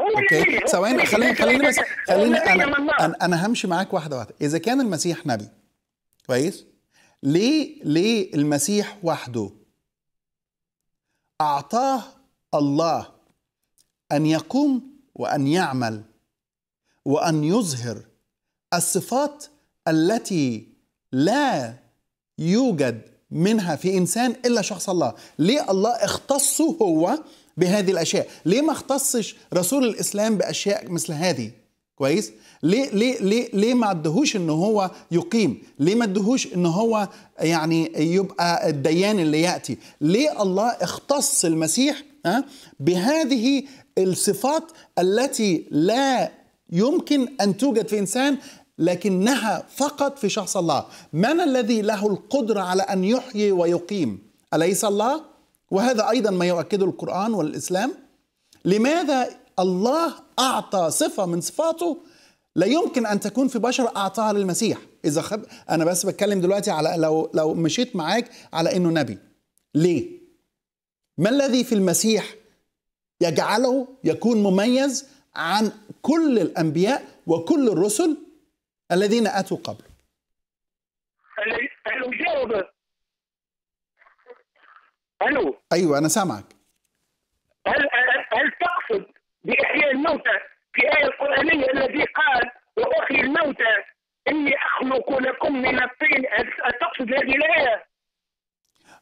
اوكي ثواني خليني خليني بس خليني انا انا همشي معاك واحده واحده اذا كان المسيح نبي كويس ليه ليه المسيح وحده اعطاه الله ان يقوم وان يعمل وان يظهر الصفات التي لا يوجد منها في انسان الا شخص الله ليه الله اختصه هو بهذه الاشياء ليه ما اختصش رسول الاسلام باشياء مثل هذه كويس ليه ليه ليه ليه ما ادهوش ان هو يقيم ليه ما ادهوش ان هو يعني يبقى الديان اللي ياتي ليه الله اختص المسيح بهذه الصفات التي لا يمكن أن توجد في إنسان لكنها فقط في شخص الله من الذي له القدرة على أن يحيي ويقيم أليس الله؟ وهذا أيضا ما يؤكده القرآن والإسلام لماذا الله أعطى صفة من صفاته لا يمكن أن تكون في بشر أعطاها للمسيح إذا خب... أنا بس بتكلم دلوقتي على لو لو مشيت معاك على إنه نبي ليه؟ ما الذي في المسيح يجعله يكون مميز عن كل الأنبياء وكل الرسل الذين أتوا قبله ألو جاوب ألو أيوة أنا سامعك هل هل تقصد بإحياء الموتى في آية القرآنية الذي قال وأحيي الموتى إني أخلق لكم من الطين هل تقصد هذه الآية؟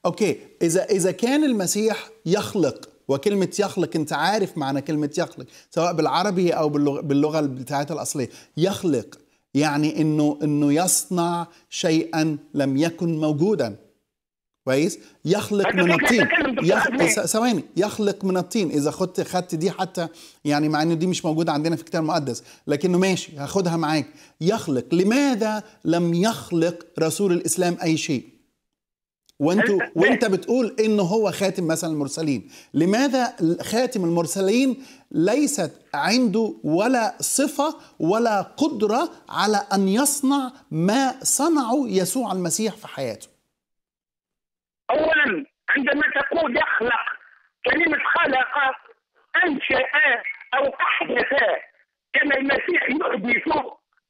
أوكي إذا إذا كان المسيح يخلق وكلمة يخلق أنت عارف معنى كلمة يخلق سواء بالعربي أو باللغة بتاعتها الأصلية يخلق يعني أنه أنه يصنع شيئا لم يكن موجودا كويس يخلق من الطين ثواني يخلق من الطين اذا خدت خدت دي حتى يعني مع انه دي مش موجوده عندنا في الكتاب المقدس لكنه ماشي هاخدها معاك يخلق لماذا لم يخلق رسول الاسلام اي شيء وانت وانت بتقول ان هو خاتم مثلا المرسلين لماذا خاتم المرسلين ليست عنده ولا صفه ولا قدره على ان يصنع ما صنعه يسوع المسيح في حياته اولا عندما تقول يخلق كلمه خلق انشا او احدث كان المسيح يحدث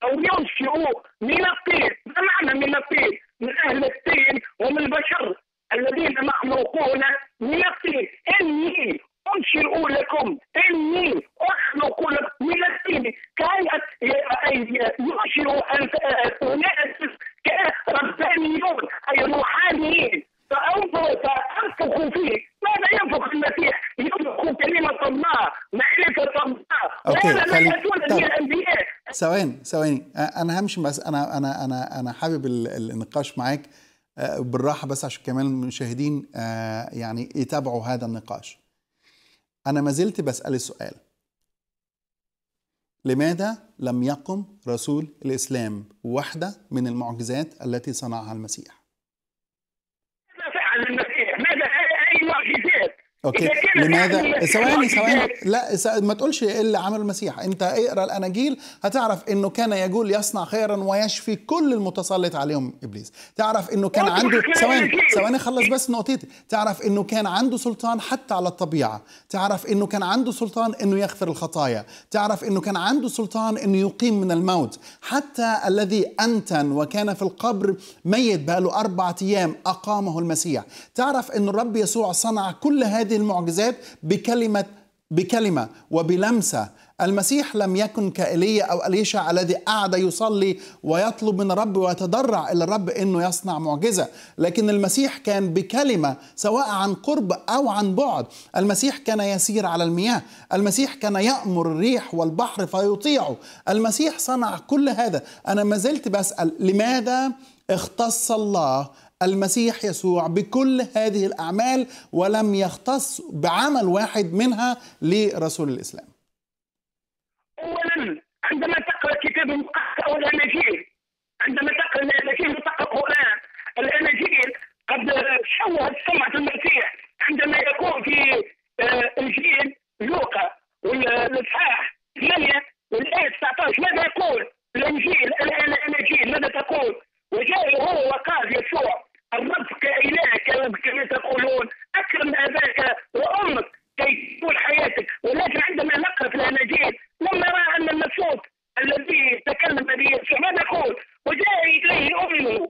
او ينشئ من الطين ما معنى من الطين من أهل الطين ومن البشر الذين مخلوقون من الطين إني أنشئ لكم إني أخلق لكم من الطين كهيئة ينشئ أناس كربانيون أي روحانيين فانظروا فانفقوا فيه ماذا ينفخ المسيح؟ ينفق كلمة الله معرفة الله أوكي. ولا لا يأتون به الأنبياء ثواني ثواني انا همشي بس انا انا انا انا حابب النقاش معاك بالراحه بس عشان كمان المشاهدين يعني يتابعوا هذا النقاش انا ما زلت بسال السؤال لماذا لم يقم رسول الاسلام واحده من المعجزات التي صنعها المسيح؟ فعل المسيح اوكي لماذا ثواني ثواني لا ما تقولش إيه الا عمل المسيح انت اقرا الاناجيل هتعرف انه كان يقول يصنع خيرا ويشفي كل المتسلط عليهم ابليس تعرف انه كان عنده ثواني ثواني خلص بس نقطتي تعرف انه كان عنده سلطان حتى على الطبيعه تعرف انه كان عنده سلطان انه يغفر الخطايا تعرف انه كان عنده سلطان انه يقيم من الموت حتى الذي انتن وكان في القبر ميت بقى له اربع ايام اقامه المسيح تعرف انه الرب يسوع صنع كل هذه هذه المعجزات بكلمة بكلمة وبلمسة المسيح لم يكن كإيليا أو أليشع الذي قعد يصلي ويطلب من الرب ويتضرع إلى الرب أنه يصنع معجزة لكن المسيح كان بكلمة سواء عن قرب أو عن بعد المسيح كان يسير على المياه المسيح كان يأمر الريح والبحر فيطيعه المسيح صنع كل هذا أنا ما زلت بسأل لماذا اختص الله المسيح يسوع بكل هذه الأعمال ولم يختص بعمل واحد منها لرسول الإسلام أولا عندما تقرأ كتاب المقدس أو الأناجيل عندما تقرأ الأناجيل وتقرأ القرآن الأناجيل قد شوه سمعة المسيح عندما يكون في آه، إنجيل لوقا والإصحاح 8 والآية 19 ماذا يقول؟ الإنجيل الأناجيل ماذا تقول؟ وجاء هو وقال يسوع الرب كالهك كما تقولون أكرم أباك وأمك كي تكون حياتك ولكن عندما نقرأ في الأناجيل لما رأى أن المبسوط الذي تكلم به يسوع ماذا يقول؟ وجاء إليه أمه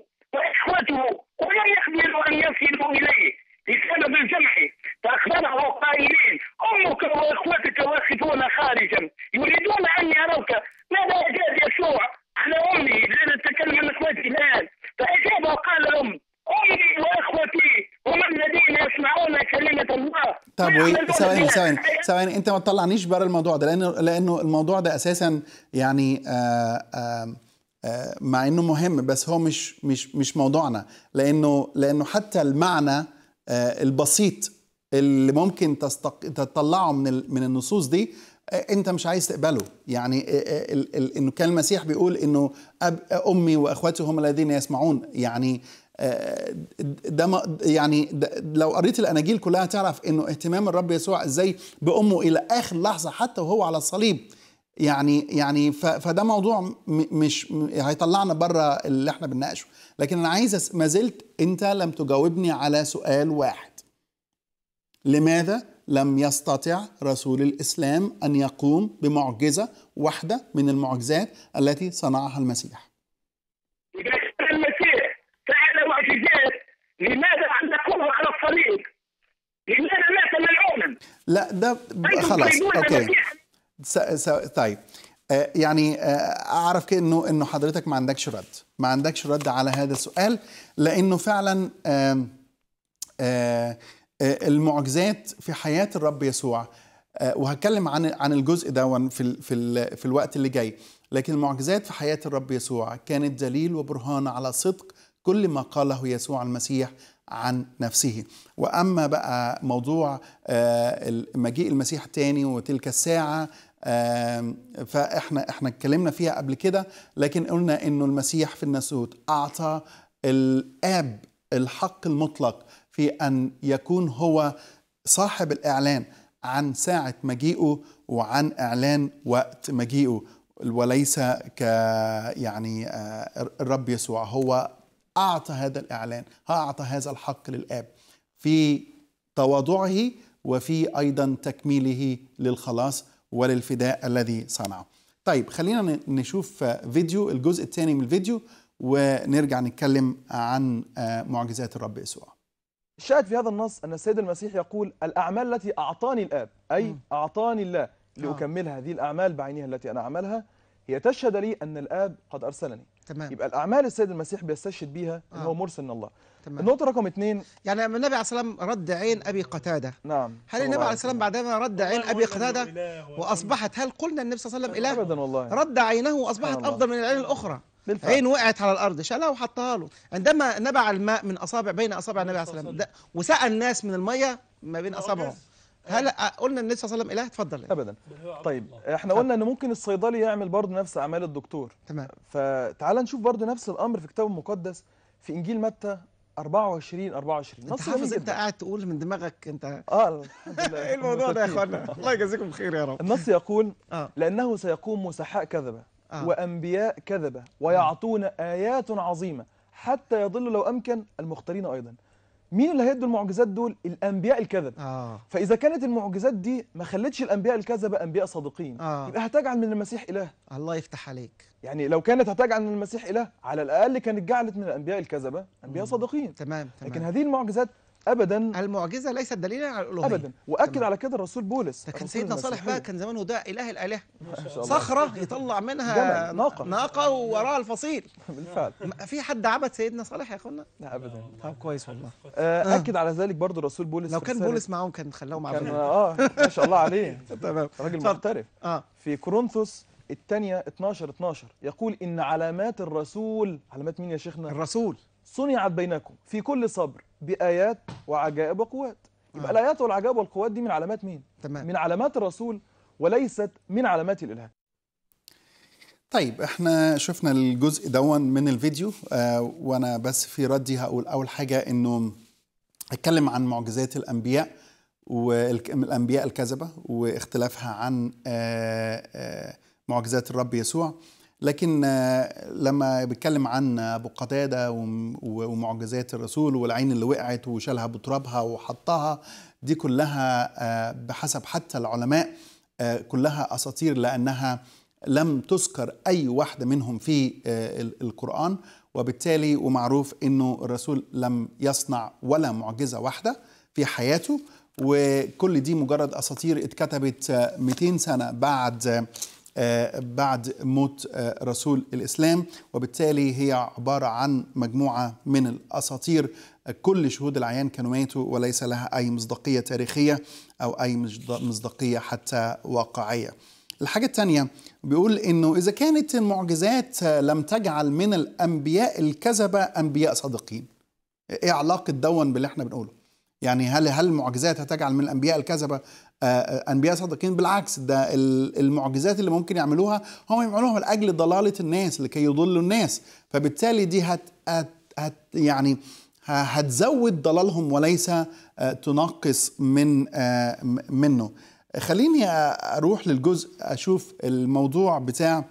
زيمبابوي ثواني ثواني ثواني انت ما تطلعنيش بره الموضوع ده لانه لانه الموضوع ده اساسا يعني آآ آه، آآ آه، آه، مع انه مهم بس هو مش مش مش موضوعنا لانه لانه حتى المعنى البسيط اللي ممكن تستق... تطلعه من من النصوص دي انت مش عايز تقبله يعني انه كان المسيح بيقول انه أب امي واخواتي هم الذين يسمعون يعني آه، ده يعني ده لو قريت الاناجيل كلها تعرف انه اهتمام الرب يسوع ازاي بامه الى اخر لحظه حتى وهو على الصليب يعني يعني فده موضوع مش هيطلعنا بره اللي احنا بنناقشه لكن انا عايز ما زلت انت لم تجاوبني على سؤال واحد لماذا لم يستطع رسول الاسلام ان يقوم بمعجزه واحده من المعجزات التي صنعها المسيح لماذا أن تكونوا على الصليب؟ لماذا مات ملعونا؟ لا ده خلاص أوكي س... س... طيب آه، يعني آه، اعرف كانه انه حضرتك ما عندكش رد ما عندكش رد على هذا السؤال لانه فعلا آه، المعجزات في حياه الرب يسوع وهتكلم عن عن الجزء ده في في في الوقت اللي جاي لكن المعجزات في حياه الرب يسوع كانت دليل وبرهان على صدق كل ما قاله يسوع المسيح عن نفسه واما بقى موضوع آه، مجيء المسيح تاني وتلك الساعه فاحنا احنا اتكلمنا فيها قبل كده لكن قلنا انه المسيح في الناسوت اعطى الاب الحق المطلق في ان يكون هو صاحب الاعلان عن ساعه مجيئه وعن اعلان وقت مجيئه وليس ك يعني آه، الرب يسوع هو أعطى هذا الإعلان أعطى هذا الحق للآب في تواضعه وفي أيضا تكميله للخلاص وللفداء الذي صنعه طيب خلينا نشوف فيديو الجزء الثاني من الفيديو ونرجع نتكلم عن آه، معجزات الرب يسوع شاهد في هذا النص أن السيد المسيح يقول الأعمال التي أعطاني الآب أي أعطاني الله لأكمل آه. هذه الأعمال بعينها التي أنا أعملها هي تشهد لي أن الآب قد أرسلني تمام يبقى الاعمال السيد المسيح بيستشهد بيها آه. ان هو آه. مرسل من الله تمام. النقطه رقم اثنين يعني لما النبي عليه الصلاه والسلام رد عين ابي قتاده نعم هل النبي عليه الصلاه والسلام بعدما رد عين ابي قتاده واصبحت هل قلنا النبي صلى الله عليه وسلم اله ابدا والله رد عينه واصبحت افضل من العين الاخرى بالفعل. عين وقعت على الارض شالها وحطها له عندما نبع الماء من اصابع بين اصابع النبي عليه الصلاه والسلام وسقى الناس من الميه ما بين اصابعهم هلا قلنا النبي صلى الله عليه وسلم اله اتفضل ابدا طيب احنا قلنا ان ممكن الصيدلي يعمل برضه نفس اعمال الدكتور تمام فتعال نشوف برضه نفس الامر في الكتاب المقدس في انجيل متى 24 24 انت حافظ انت قاعد تقول من دماغك انت اه ايه الموضوع ده يا اخوانا الله يجازيكم خير يا رب النص يقول آه. لانه سيقوم مسحاء كذبه آه. وانبياء كذبه ويعطون ايات عظيمه حتى يضل لو امكن المختارين ايضا مين اللي هيدوا المعجزات دول الانبياء الكذب آه. فاذا كانت المعجزات دي ما خلتش الانبياء الكذبه انبياء صادقين آه. يبقى هتجعل من المسيح اله الله يفتح عليك يعني لو كانت هتجعل من المسيح اله على الاقل كانت جعلت من الانبياء الكذبه انبياء مم. صادقين تمام, تمام لكن هذه المعجزات ابدا المعجزه ليست دليلا على الالوهيه ابدا واكد على كده الرسول بولس ده كان سيدنا صالح بقى كان زمانه ده اله الاله صخره يطلع منها ناقه ناقه ووراها الفصيل بالفعل في حد عبد سيدنا صالح يا اخوانا لا ابدا طب كويس والله آه، آه. اكد على ذلك برضه الرسول بولس لو كان بولس معاهم كان خلاهم عبد آه،, اه ما شاء الله عليه تمام راجل محترف في كورنثوس الثانية 12 12 يقول إن علامات الرسول علامات مين يا شيخنا؟ الرسول صنعت بينكم في كل صبر بآيات وعجائب وقوات يبقى آه. الآيات والعجائب والقوات دي من علامات مين؟ تمام. من علامات الرسول وليست من علامات الإله طيب احنا شفنا الجزء دون من الفيديو آه وانا بس في ردي هقول اول حاجه انه اتكلم عن معجزات الانبياء والانبياء الكذبه واختلافها عن آه آه معجزات الرب يسوع لكن آه، لما بيتكلم عن ابو قتاده ومعجزات الرسول والعين اللي وقعت وشالها بترابها وحطها دي كلها آه، بحسب حتى العلماء آه، كلها اساطير لانها لم تذكر اي واحده منهم في القران وبالتالي ومعروف انه الرسول لم يصنع ولا معجزه واحده في حياته وكل دي مجرد اساطير اتكتبت 200 سنه بعد آه، بعد موت آه، رسول الإسلام وبالتالي هي عبارة عن مجموعة من الأساطير كل شهود العيان كانوا ماتوا وليس لها أي مصداقية تاريخية أو أي مصداقية حتى واقعية الحاجة الثانية بيقول انه اذا كانت المعجزات لم تجعل من الانبياء الكذبه انبياء صادقين ايه علاقه دون باللي احنا بنقوله يعني هل هل المعجزات هتجعل من الانبياء الكذبه آه، آه، انبياء صادقين بالعكس ده المعجزات اللي ممكن يعملوها هم يعملوها لاجل ضلاله الناس لكي يضلوا الناس فبالتالي دي هت, هت, هت يعني هتزود ضلالهم وليس آه، تنقص من منه خليني اروح للجزء اشوف الموضوع بتاع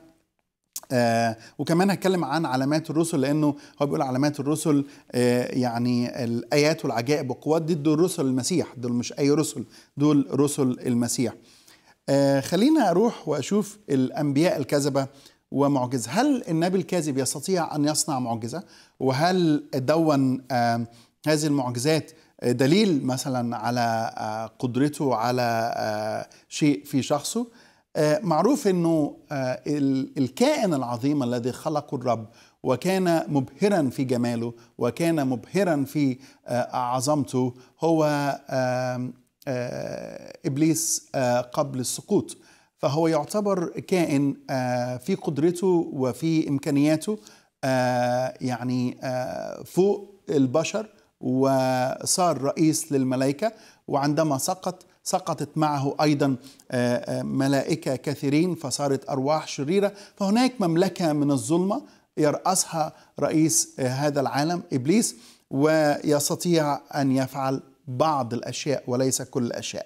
آه وكمان هتكلم عن علامات الرسل لانه هو بيقول علامات الرسل آه يعني الايات والعجائب والقوات دي دول رسل المسيح دول مش اي رسل دول رسل المسيح آه خلينا اروح واشوف الانبياء الكذبه ومعجزه هل النبي الكاذب يستطيع ان يصنع معجزه وهل دون آه هذه المعجزات دليل مثلا على آه، قدرته على آه، شيء في شخصه آه، معروف انه آه، الكائن العظيم الذي خلقه الرب وكان مبهرا في جماله وكان مبهرا في آه، عظمته هو ابليس قبل السقوط فهو يعتبر كائن في قدرته وفي امكانياته يعني فوق البشر وصار رئيس للملائكه وعندما سقط سقطت معه أيضا آه، آه، ملائكة كثيرين فصارت أرواح شريرة فهناك مملكة من الظلمة يرأسها رئيس آه، هذا العالم إبليس ويستطيع أن يفعل بعض الأشياء وليس كل الأشياء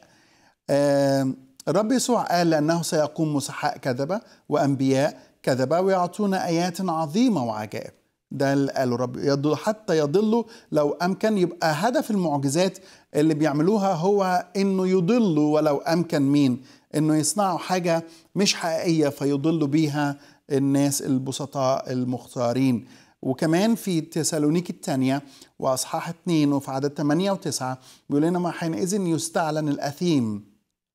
الرب يسوع قال أنه سيقوم مسحاء كذبة وأنبياء كذبة ويعطونا آيات عظيمة وعجائب ده اللي قاله الرب حتى يضلوا لو امكن يبقى هدف المعجزات اللي بيعملوها هو انه يضلوا ولو امكن مين انه يصنعوا حاجه مش حقيقيه فيضلوا بيها الناس البسطاء المختارين وكمان في تسالونيك الثانية وأصحاح اثنين وفي عدد ثمانيه وتسعه بيقول لنا ما حينئذ يستعلن الأثيم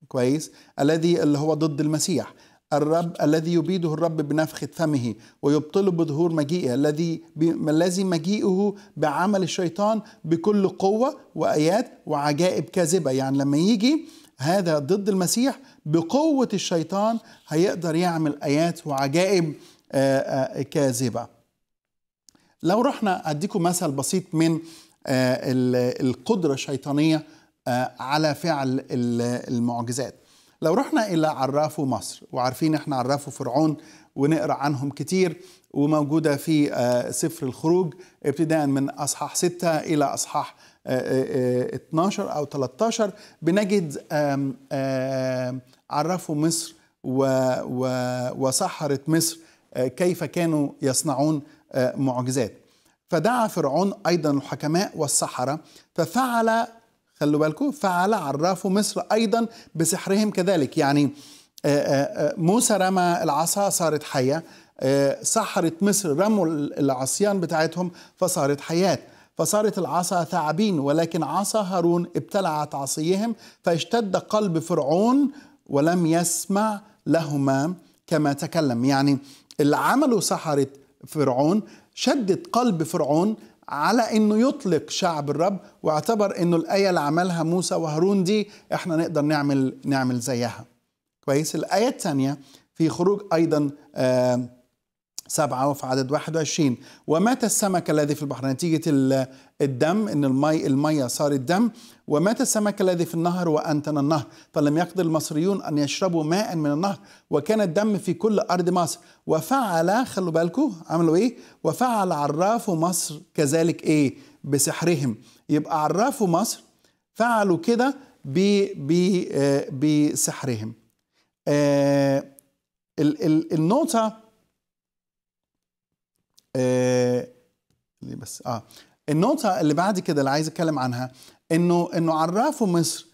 كويس الذي اللي هو ضد المسيح الرب الذي يبيده الرب بنفخة فمه ويبطله بظهور مجيئه الذي الذي مجيئه بعمل الشيطان بكل قوة وآيات وعجائب كاذبة يعني لما يجي هذا ضد المسيح بقوة الشيطان هيقدر يعمل آيات وعجائب آه، آه، كاذبة لو رحنا أديكم مثل بسيط من آه، القدرة الشيطانية على فعل المعجزات لو رحنا إلى عرافو مصر وعارفين إحنا عرافو فرعون ونقرأ عنهم كتير وموجودة في آه، سفر الخروج ابتداء من أصحاح 6 إلى أصحاح 12 آه، آه، أو 13 بنجد عرفوا مصر وسحرة مصر كيف كانوا يصنعون معجزات فدعا فرعون أيضا الحكماء والسحرة ففعل خلوا بالكم فعل عراف مصر أيضا بسحرهم كذلك يعني آه، آه، آه، موسى رمى العصا صارت حية سحرة مصر رموا العصيان بتاعتهم فصارت حياة فصارت العصا ثعابين ولكن عصا هارون ابتلعت عصيهم فاشتد قلب فرعون ولم يسمع لهما كما تكلم يعني اللي عملوا سحرة فرعون شدت قلب فرعون على انه يطلق شعب الرب واعتبر انه الايه اللي عملها موسى وهارون دي احنا نقدر نعمل نعمل زيها كويس الايه الثانيه في خروج ايضا آه سبعة وفي عدد 21 ومات السمك الذي في البحر نتيجة الدم ان المي المية صارت دم ومات السمك الذي في النهر وانتن النهر فلم يقدر المصريون ان يشربوا ماء من النهر وكان الدم في كل ارض مصر وفعل خلوا بالكم عملوا ايه وفعل عراف مصر كذلك ايه بسحرهم يبقى عراف مصر فعلوا كده آه، بسحرهم آه النقطة آه ليه بس اه النقطه اللي بعد كده اللي عايز اتكلم عنها انه انه عرفوا مصر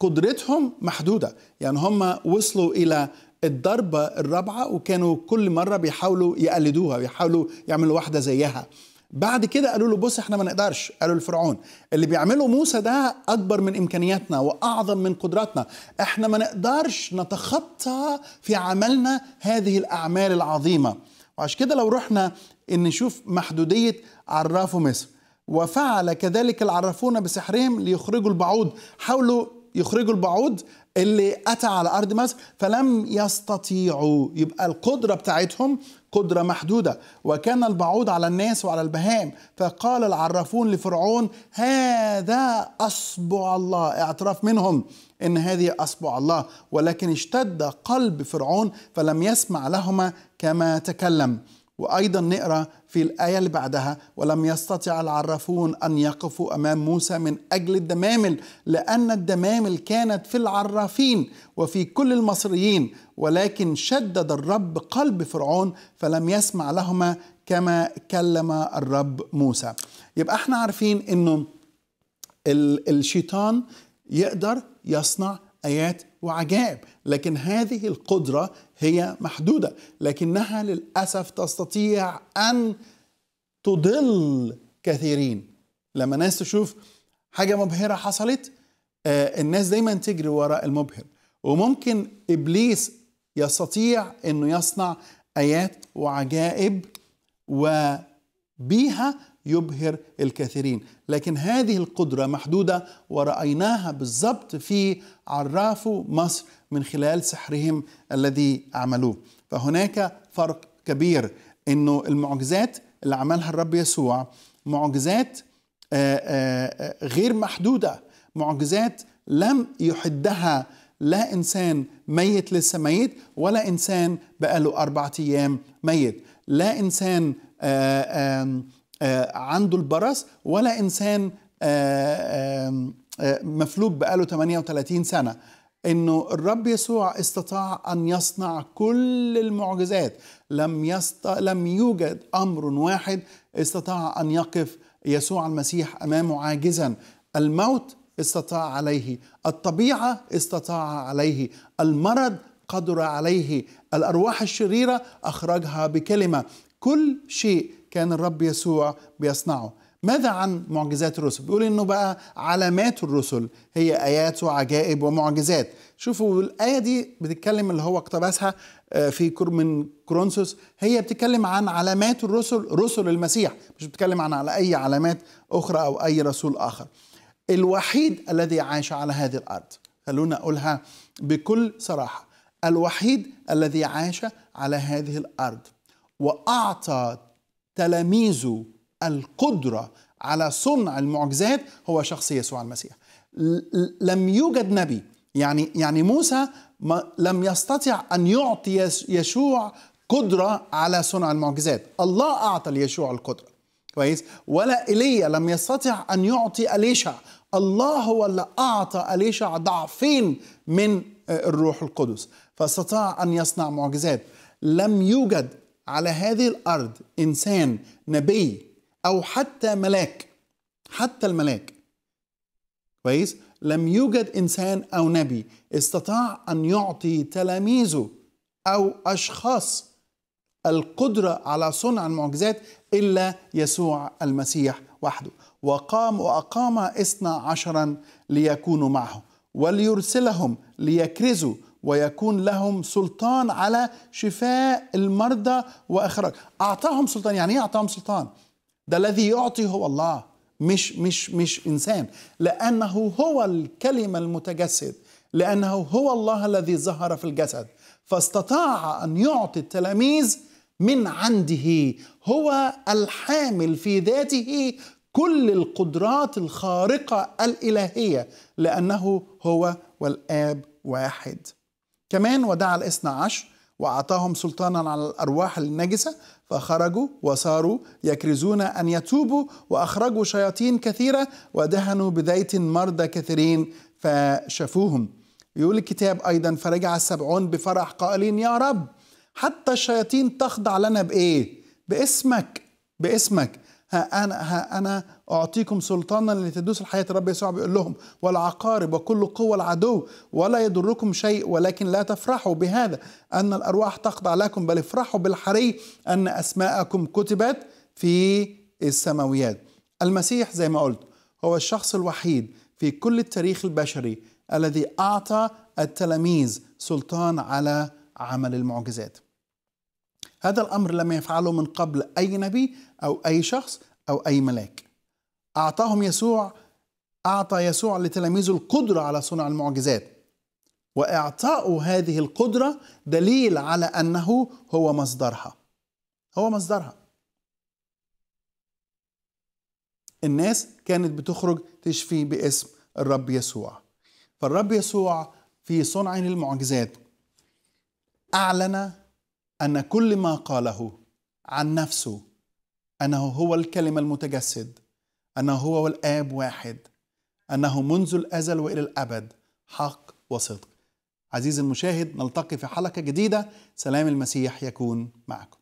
قدرتهم محدوده يعني هم وصلوا الى الضربه الرابعه وكانوا كل مره بيحاولوا يقلدوها بيحاولوا يعملوا واحده زيها بعد كده قالوا له بص احنا ما نقدرش قالوا لفرعون اللي بيعمله موسى ده اكبر من امكانياتنا واعظم من قدراتنا احنا ما نقدرش نتخطى في عملنا هذه الاعمال العظيمه وعشان كده لو رحنا ان نشوف محدودية عرفوا مصر وفعل كذلك العرافون بسحرهم ليخرجوا البعوض حاولوا يخرجوا البعوض اللي أتى على أرض مصر فلم يستطيعوا يبقى القدرة بتاعتهم قدرة محدودة وكان البعوض على الناس وعلى البهائم فقال العرافون لفرعون هذا أصبع الله اعتراف منهم إن هذه أصبع الله ولكن اشتد قلب فرعون فلم يسمع لهما كما تكلم وأيضا نقرأ في الآية اللي بعدها ولم يستطع العرافون أن يقفوا أمام موسى من أجل الدمامل لأن الدمامل كانت في العرافين وفي كل المصريين ولكن شدد الرب قلب فرعون فلم يسمع لهما كما كلم الرب موسى يبقى احنا عارفين انه الشيطان يقدر يصنع ايات وعجائب لكن هذه القدره هي محدوده لكنها للاسف تستطيع ان تضل كثيرين لما ناس تشوف حاجه مبهره حصلت آه، الناس دايما تجري وراء المبهر وممكن ابليس يستطيع انه يصنع ايات وعجائب وبيها يبهر الكثيرين لكن هذه القدرة محدودة ورأيناها بالضبط في عرافوا مصر من خلال سحرهم الذي عملوه فهناك فرق كبير انه المعجزات اللي عملها الرب يسوع معجزات آه، آه، آه، غير محدودة معجزات لم يحدها لا إنسان ميت لسه ميت ولا إنسان بقاله أربعة أيام ميت لا إنسان آآ آآ آه، عنده البرص ولا انسان آه، آه، مفلوج بقاله 38 سنه انه الرب يسوع استطاع ان يصنع كل المعجزات لم يست... لم يوجد امر واحد استطاع ان يقف يسوع المسيح امامه عاجزا الموت استطاع عليه الطبيعه استطاع عليه المرض قدر عليه الارواح الشريره اخرجها بكلمه كل شيء كان الرب يسوع بيصنعه ماذا عن معجزات الرسل بيقول انه بقى علامات الرسل هي ايات وعجائب ومعجزات شوفوا الايه دي بتتكلم اللي هو اقتبسها آه، في من كرونسوس هي بتتكلم عن علامات الرسل رسل المسيح مش بتتكلم عن على اي علامات اخرى او اي رسول اخر الوحيد الذي عاش على هذه الارض خلونا اقولها بكل صراحه الوحيد الذي عاش على هذه الارض واعطى تلاميذه القدرة على صنع المعجزات هو شخص يسوع المسيح لم يوجد نبي يعني يعني موسى ما لم يستطع ان يعطي يشوع قدره على صنع المعجزات الله اعطى ليشوع القدره كويس ولا ايليا لم يستطع ان يعطي اليشع الله هو اللي اعطى اليشع ضعفين من آه، الروح القدس فاستطاع ان يصنع معجزات لم يوجد على هذه الارض انسان نبي او حتى ملاك حتى الملاك كويس لم يوجد انسان او نبي استطاع ان يعطي تلاميذه او اشخاص القدره على صنع المعجزات الا يسوع المسيح وحده وقام واقام اثنا عشرا ليكونوا معه وليرسلهم ليكرزوا ويكون لهم سلطان على شفاء المرضى واخراج اعطاهم سلطان يعني ايه اعطاهم سلطان ده الذي يعطي هو الله مش مش مش انسان لانه هو الكلمه المتجسد لانه هو الله الذي ظهر في الجسد فاستطاع ان يعطي التلاميذ من عنده هو الحامل في ذاته كل القدرات الخارقه الالهيه لانه هو والاب واحد كمان ودعا الاثنى عشر وأعطاهم سلطانا على الأرواح النجسة فخرجوا وصاروا يكرزون أن يتوبوا وأخرجوا شياطين كثيرة ودهنوا بزيت مرضى كثيرين فشفوهم. يقول الكتاب أيضا فرجع السبعون بفرح قائلين يا رب حتى الشياطين تخضع لنا بإيه؟ باسمك باسمك ها أنا, ها أنا أعطيكم سلطانا لتدوس الحياة الرب يسوع بيقول لهم والعقارب وكل قوة العدو ولا يضركم شيء ولكن لا تفرحوا بهذا أن الأرواح تخضع لكم بل افرحوا بالحري أن أسماءكم كتبت في السماويات المسيح زي ما قلت هو الشخص الوحيد في كل التاريخ البشري الذي أعطى التلاميذ سلطان على عمل المعجزات هذا الأمر لم يفعله من قبل أي نبي أو أي شخص أو أي ملاك أعطاهم يسوع أعطى يسوع لتلاميذه القدرة على صنع المعجزات وإعطاء هذه القدرة دليل على أنه هو مصدرها هو مصدرها الناس كانت بتخرج تشفي باسم الرب يسوع فالرب يسوع في صنعه للمعجزات أعلن ان كل ما قاله عن نفسه انه هو الكلمه المتجسد انه هو والاب واحد انه منذ الازل والى الابد حق وصدق عزيزي المشاهد نلتقي في حلقه جديده سلام المسيح يكون معكم